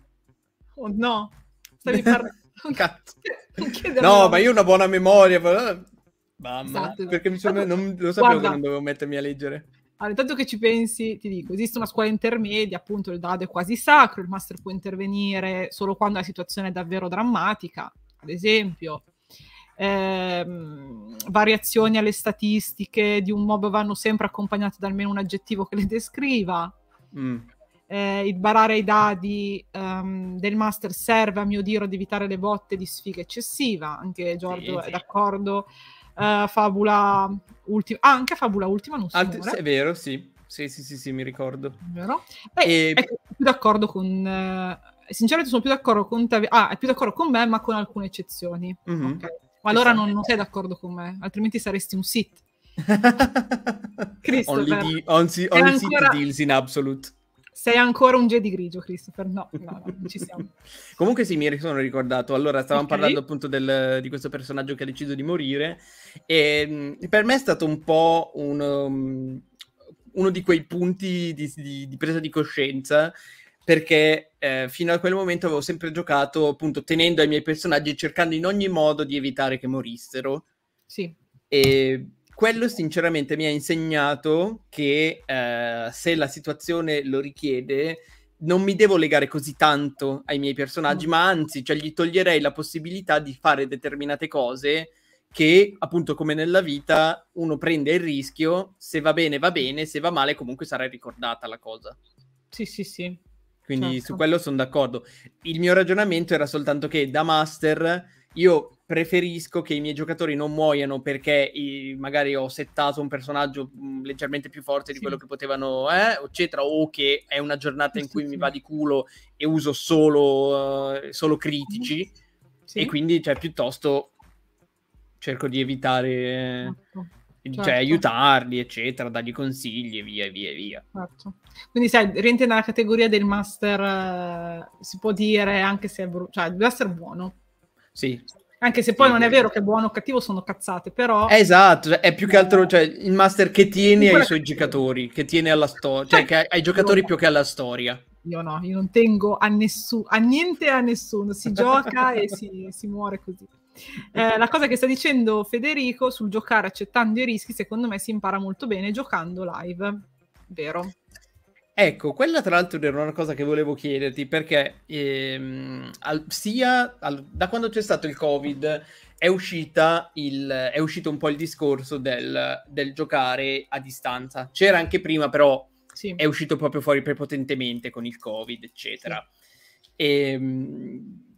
Oh no, stavi parlando. Cazzo. no, ma io ho una buona memoria. Mamma, esatto, esatto. perché mi sono... Tanto... Ecco, non, sapevo Guarda. che non dovevo mettermi a leggere. Allora, intanto che ci pensi, ti dico, esiste una scuola intermedia, appunto il dado è quasi sacro, il master può intervenire solo quando la situazione è davvero drammatica, ad esempio, ehm, variazioni alle statistiche di un mob vanno sempre accompagnate da almeno un aggettivo che le descriva. Mm. Eh, il barare i dadi um, del master serve a mio dire ad evitare le botte di sfiga eccessiva, anche Giorgio sì, è sì. d'accordo. Uh, fabula ultima, ah, anche Fabula ultima non so. Alt- è vero, sì. Sì, sì, sì, sì, mi ricordo. Vero? Beh, e... Ecco, più d'accordo con... Eh, sinceramente sono più d'accordo con te... Ah, è più d'accordo con me, ma con alcune eccezioni. Mm-hmm. Okay. Ma Allora esatto. non, non sei d'accordo con me, altrimenti saresti un sit. Only, the, only, only ancora... deals in absolute. Sei ancora un Jedi grigio, Christopher. No, no, no, non ci siamo. Comunque sì, mi sono ricordato. Allora, stavamo okay. parlando appunto del, di questo personaggio che ha deciso di morire e ehm, per me è stato un po' un... Um, uno di quei punti di, di, di, presa di coscienza perché eh, fino a quel momento avevo sempre giocato appunto tenendo ai miei personaggi e cercando in ogni modo di evitare che morissero. Sì. E quello sinceramente mi ha insegnato che eh, se la situazione lo richiede non mi devo legare così tanto ai miei personaggi, mm. ma anzi, cioè, gli toglierei la possibilità di fare determinate cose che, appunto, come nella vita, uno prende il rischio, se va bene va bene, se va male comunque sarà ricordata la cosa. Sì, sì, sì. Quindi certo. su quello sono d'accordo. Il mio ragionamento era soltanto che da master io preferisco che i miei giocatori non muoiano perché i, magari ho settato un personaggio mm, leggermente più forte di sì. quello che potevano, eh, eccetera, o che è una giornata in cui mi va di culo e uso solo, uh, solo critici. Sì. E quindi, cioè, piuttosto cerco di evitare. Esatto cioè, certo. cioè aiutarli, eccetera, dargli consigli e via, via, via. Certo. Quindi sai, rientra nella categoria del master, eh, si può dire, anche se è brutto, cioè deve essere buono. Sì. Anche se poi sì, non è vero che buono o cattivo sono cazzate, però... Esatto, cioè, è più che altro cioè, il master che tiene ai suoi giocatori, che tiene alla storia, cioè che ai giocatori più che alla storia io no, io non tengo a, nessuno, a niente e a nessuno, si gioca e si, si muore così. Eh, la cosa che sta dicendo Federico sul giocare accettando i rischi, secondo me si impara molto bene giocando live. Vero. Ecco, quella tra l'altro era una cosa che volevo chiederti perché ehm, al, sia al, da quando c'è stato il Covid è, il, è uscito un po' il discorso del, del, giocare a distanza. C'era anche prima, però sì. è uscito proprio fuori prepotentemente con il Covid, eccetera. Sì. E, ehm,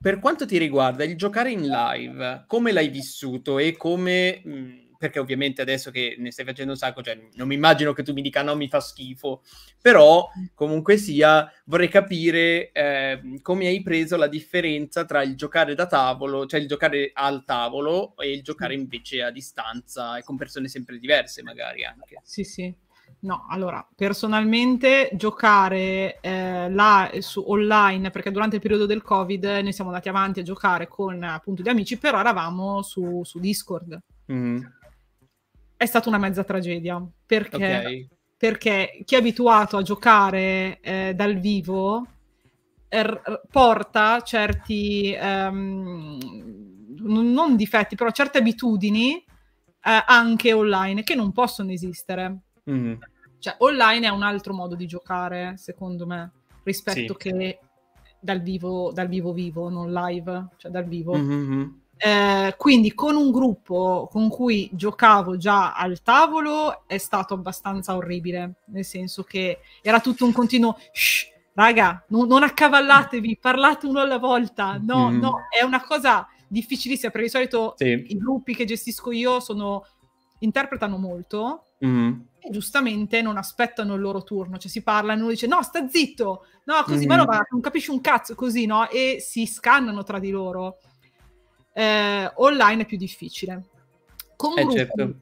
per quanto ti riguarda il giocare in live, come l'hai vissuto e come... Mh, mm, perché ovviamente adesso che ne stai facendo un sacco, cioè, non mi immagino che tu mi dica no, mi fa schifo, però comunque sia, vorrei capire eh, come hai preso la differenza tra il giocare da tavolo, cioè il giocare al tavolo e il giocare invece a distanza e con persone sempre diverse magari anche. Sì, sì. No, allora, personalmente giocare eh, là, su, online, perché durante il periodo del Covid noi siamo andati avanti a giocare con appunto gli amici, però eravamo su, su Discord. Mm. È stata una mezza tragedia, perché, okay. perché chi è abituato a giocare eh, dal vivo er, porta certi, um, non difetti, però certe abitudini eh, anche online che non possono esistere Mm. Cioè, online è un altro modo di giocare, secondo me, rispetto sì. che dal vivo, dal vivo vivo, non live, cioè dal vivo. Mm-hmm, mm-hmm. Eh, quindi con un gruppo con cui giocavo già al tavolo è stato abbastanza orribile, nel senso che era tutto un continuo shh, raga, non, non accavallatevi, parlate uno alla volta, no, mm. no, è una cosa difficilissima, perché di solito sì. i gruppi che gestisco io sono, interpretano molto, mm. E giustamente non aspettano il loro turno, cioè si parla e uno dice no, sta zitto, no, così, mm. ma no, mm-hmm. non capisci un cazzo, così, no? E si scannano tra di loro. Eh, online è più difficile. Con eh, gruppi, certo.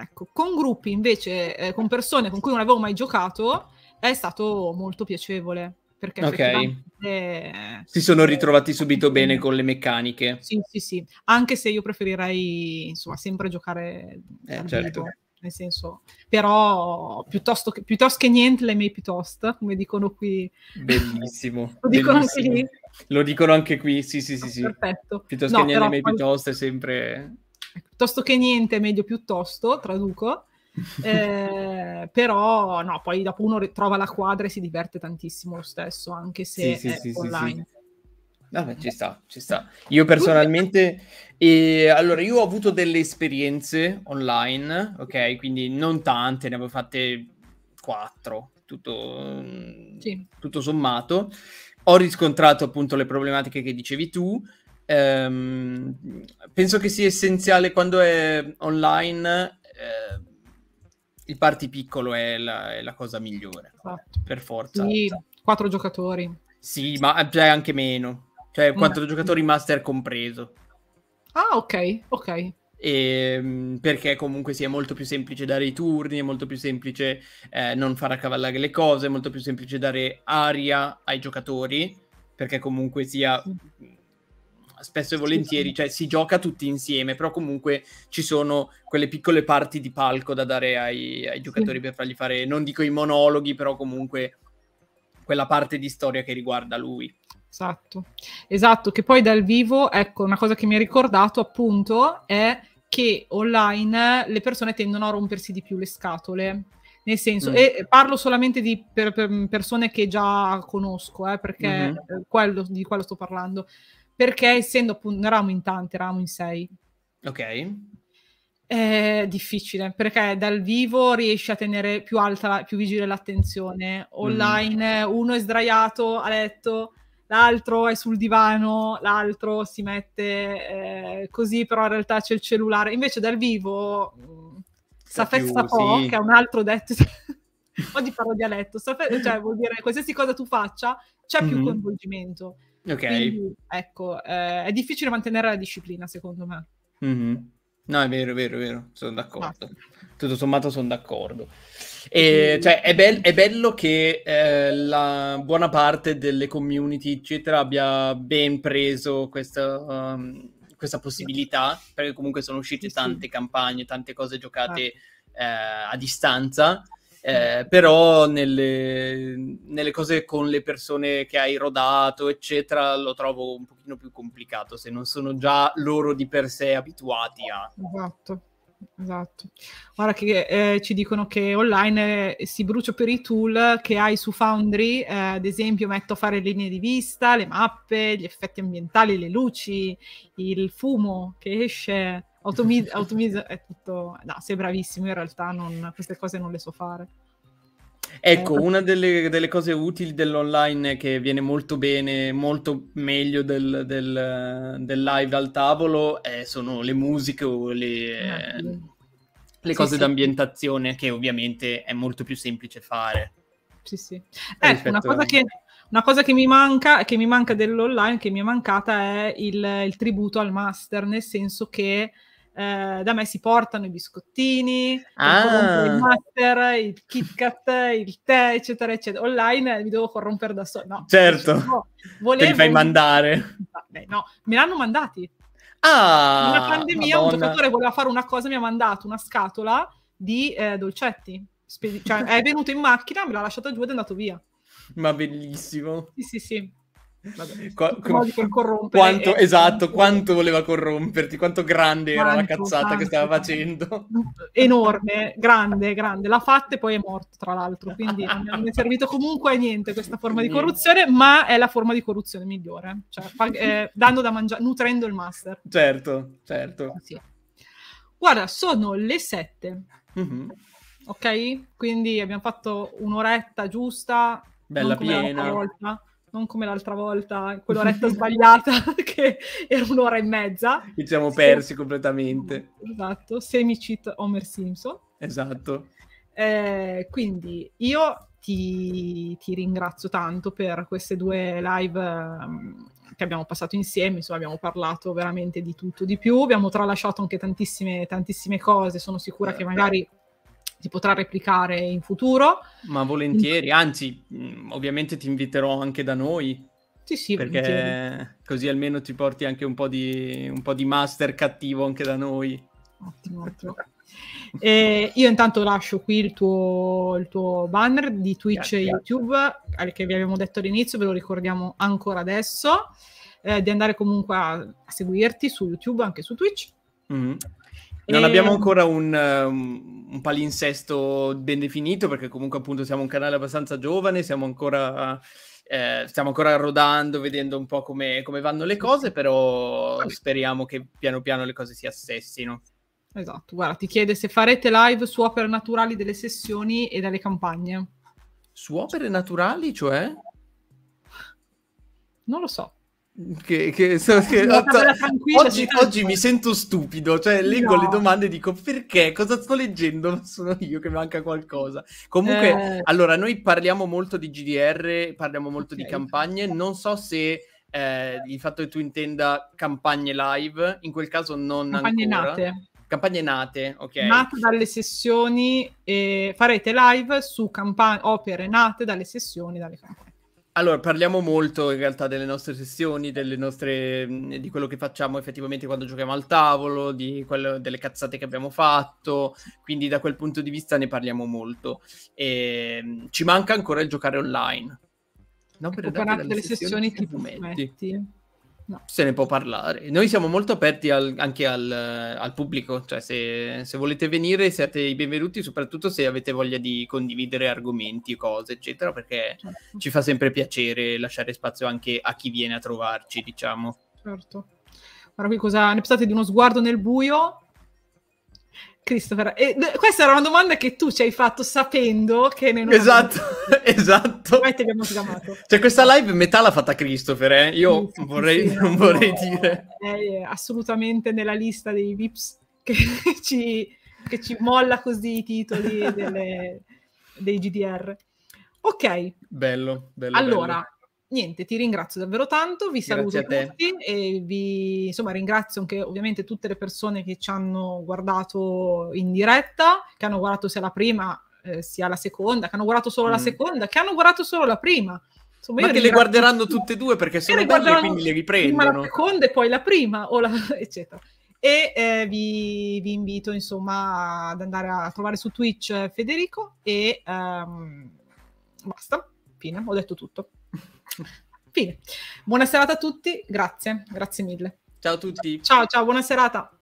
ecco, con gruppi invece, eh, con persone con cui non avevo mai giocato, è stato molto piacevole perché okay. Eh, si sono eh, ritrovati subito bene con le meccaniche. Sì, sì, sì, anche se io preferirei insomma sempre giocare eh, certo nel senso, però piuttosto che, piuttosto che niente le mie piuttosto, come dicono qui. Bellissimo. Lo dicono bellissimo. anche lì. Lo dicono anche qui, sì, sì, sì. sì. Perfetto. Piuttosto no, che niente le mie piuttosto è sempre... Ecco, piuttosto che niente, meglio piuttosto, traduco. eh, però no, poi dopo uno trova la quadra e si diverte tantissimo lo stesso, anche se sì, sì, sì, online beh, ci eh. sta, ci sta. Io personalmente, eh, allora, io ho avuto delle esperienze online, ok? Quindi non tante, ne avevo fatte quattro, tutto, sì. tutto sommato. Ho riscontrato appunto le problematiche che dicevi tu. Ehm, penso che sia essenziale quando è online. Eh, il party piccolo è la, è la cosa migliore, esatto. per forza. Sì, quattro giocatori. Sì, ma già eh, cioè, anche meno. Cioè, quanto mm. giocatori master compreso. Ah, ok, ok. E, ehm, perché comunque sia sì, molto più semplice dare i turni, è molto più semplice eh, non far accavallare le cose, è molto più semplice dare aria ai giocatori, perché comunque sia mm, spesso e volentieri, cioè si gioca tutti insieme, però comunque ci sono quelle piccole parti di palco da dare ai, ai giocatori sì. per fargli fare, non dico i monologhi, però comunque quella parte di storia che riguarda lui. Esatto, esatto, che poi dal vivo, ecco, una cosa che mi ha ricordato appunto è che online le persone tendono a rompersi di più le scatole. Nel senso, mm. e parlo solamente di per, per persone che già conosco, eh, perché mm-hmm. Eh, quello, di quello sto parlando. Perché essendo appunto, eravamo in tanti, eravamo in sei. Ok. È difficile perché dal vivo riesci a tenere più alta, più vigile l'attenzione. Mm. Online mm. uno è sdraiato a letto, l'altro è sul divano, l'altro si mette eh, così, però in realtà c'è il cellulare. Invece dal vivo, Safezza Po, sì. che è un altro detto, oggi parlo dialetto, cioè vuol dire qualsiasi cosa tu faccia, c'è mm-hmm. più mhm. coinvolgimento. Ok. Quindi, ecco, eh, è difficile mantenere la disciplina, secondo me. Mm-hmm. No, è vero, è vero, è vero, sono d'accordo. Ah. Tutto sommato sono d'accordo. E, cioè, è, be- è, bello che eh, la buona parte delle community, eccetera, abbia ben preso questa, um, questa possibilità, perché comunque sono uscite tante campagne, tante cose giocate ah. eh, a distanza. Eh, però nelle, nelle, cose con le persone che hai rodato, eccetera, lo trovo un pochino più complicato se non sono già loro di per sé abituati a... Esatto esatto. Guarda che eh, ci dicono che online eh, si brucia per i tool che hai su Foundry, eh, ad esempio metto a fare linee di vista, le mappe, gli effetti ambientali, le luci, il fumo che esce, automi- automi- è tutto... No, sei bravissimo, in realtà non, queste cose non le so fare. Ecco, eh. una delle, delle, cose utili dell'online che viene molto bene, molto meglio del, del, del live al tavolo, è, eh, sono le musiche o le, ah, sì. cose sì, d'ambientazione, che ovviamente è molto più semplice fare. Sì, sì. Eh, una, cosa che, una cosa, che, mi manca, che mi manca dell'online, che mi è mancata, è il, il tributo al master, nel senso che eh, da me si portano i biscottini, ah. il master, il Kit Kat, il tè, eccetera, eccetera. Online mi devo corrompere da solo. No, certo, no, oh, volevo... te li fai mandare. Vabbè, ah, no, me l'hanno mandati. Ah, Una pandemia Madonna. un giocatore voleva fare una cosa, mi ha mandato una scatola di eh, dolcetti. Spedi- cioè, è venuto in macchina, me l'ha lasciata giù ed è andato via. Ma bellissimo. Sì, sì, sì. Vabbè, Qua, quanto, esatto, quanto voleva corromperti, quanto grande quanto, era la cazzata tanto, che stava facendo. Enorme, grande, grande. L'ha fatta e poi è morto, tra l'altro, quindi non mi è servito comunque a niente questa forma di corruzione, ma è la forma di corruzione migliore, cioè pag- eh, dando da mangiare, nutrendo il master. Certo, certo. Sì. Guarda, sono le sette. Mm-hmm. Ok? Quindi abbiamo fatto un'oretta giusta. Bella piena. Volta non come l'altra volta, quell'oretta sbagliata che era un'ora e mezza. Ci siamo persi Sem- completamente. Esatto, semi-cheat Homer Simpson. Esatto. Eh, quindi io ti, ti, ringrazio tanto per queste due live um, che abbiamo passato insieme, insomma abbiamo parlato veramente di tutto, di più, abbiamo tralasciato anche tantissime, tantissime cose, sono sicura eh, che magari si potrà replicare in futuro. Ma volentieri, anzi, mm, ovviamente ti inviterò anche da noi. Sì, sì, perché volentieri. così almeno ti porti anche un po' di, un po di master cattivo anche da noi. Ottimo, ottimo. Eh, io intanto lascio qui il tuo, il tuo banner di Twitch e YouTube che vi abbiamo detto all'inizio, ve lo ricordiamo ancora adesso, eh, di andare comunque a, a, seguirti su YouTube, anche su Twitch. Mm-hmm. Non e... abbiamo ancora un, um, un, palinsesto ben definito perché comunque appunto siamo un canale abbastanza giovane, siamo ancora... Eh, stiamo ancora rodando, vedendo un po' come, come vanno le cose, però speriamo che piano piano le cose si assessino. Esatto, guarda, ti chiede se farete live su opere naturali delle sessioni e delle campagne. Su opere naturali, cioè? Non lo so. Che, che, so, eh, che oh, oggi, oggi, mi sento stupido, cioè leggo no. le domande e dico perché, cosa sto leggendo? Sono io che manca qualcosa. Comunque, eh... allora, noi parliamo molto di GDR, parliamo molto okay. di campagne, non so se eh, il fatto che tu intenda campagne live, in quel caso non campagne ancora. Nate. Campagne nate, ok. Nate dalle sessioni, e farete live su campa- opere nate dalle sessioni, dalle campagne. Allora, parliamo molto in realtà delle nostre sessioni, delle nostre, mhmm, di quello che facciamo effettivamente quando giochiamo al tavolo, quello, delle cazzate che abbiamo fatto, quindi da quel punto di vista ne parliamo molto. E, ehm, ci manca ancora il giocare online. No, per ecco, parlare delle sessioni, sessioni fumetti. fumetti. No. Se ne può parlare. Noi siamo molto aperti al, anche al, al, pubblico, cioè se, se, volete venire siete i benvenuti, soprattutto se avete voglia di condividere argomenti, cose, eccetera, perché certo. ci fa sempre piacere lasciare spazio anche a chi viene a trovarci, diciamo. Certo. Ora qui cosa ne pensate di uno sguardo nel buio? Christopher, e, questa era una domanda che tu ci hai fatto sapendo che ne non Esatto, avevi... esatto. Poi ti abbiamo sgamato. Cioè questa live metà l'ha fatta Christopher, eh? io sì, vorrei, sì, non no, dire. è assolutamente nella lista dei VIPs che ci, che ci molla così i titoli delle, dei GDR. Ok. Bello, bello. Allora, bello niente, ti ringrazio davvero tanto, vi saluto tutti e vi insomma, ringrazio anche ovviamente tutte le persone che ci hanno guardato in diretta, che hanno guardato sia la prima eh, sia la seconda, che hanno guardato solo mm. la seconda, che hanno guardato solo la prima. Insomma, Ma che le guarderanno tutti. tutte e due perché sono belle e quindi le riprendono. Prima la seconda e poi la prima, o la... eccetera e eh, vi, vi, invito insomma ad andare a trovare su Twitch eh, Federico e um, basta, fine, ho detto tutto. Fine. Buona serata a tutti, grazie, grazie mille. Ciao a tutti. Ciao, ciao, buona serata.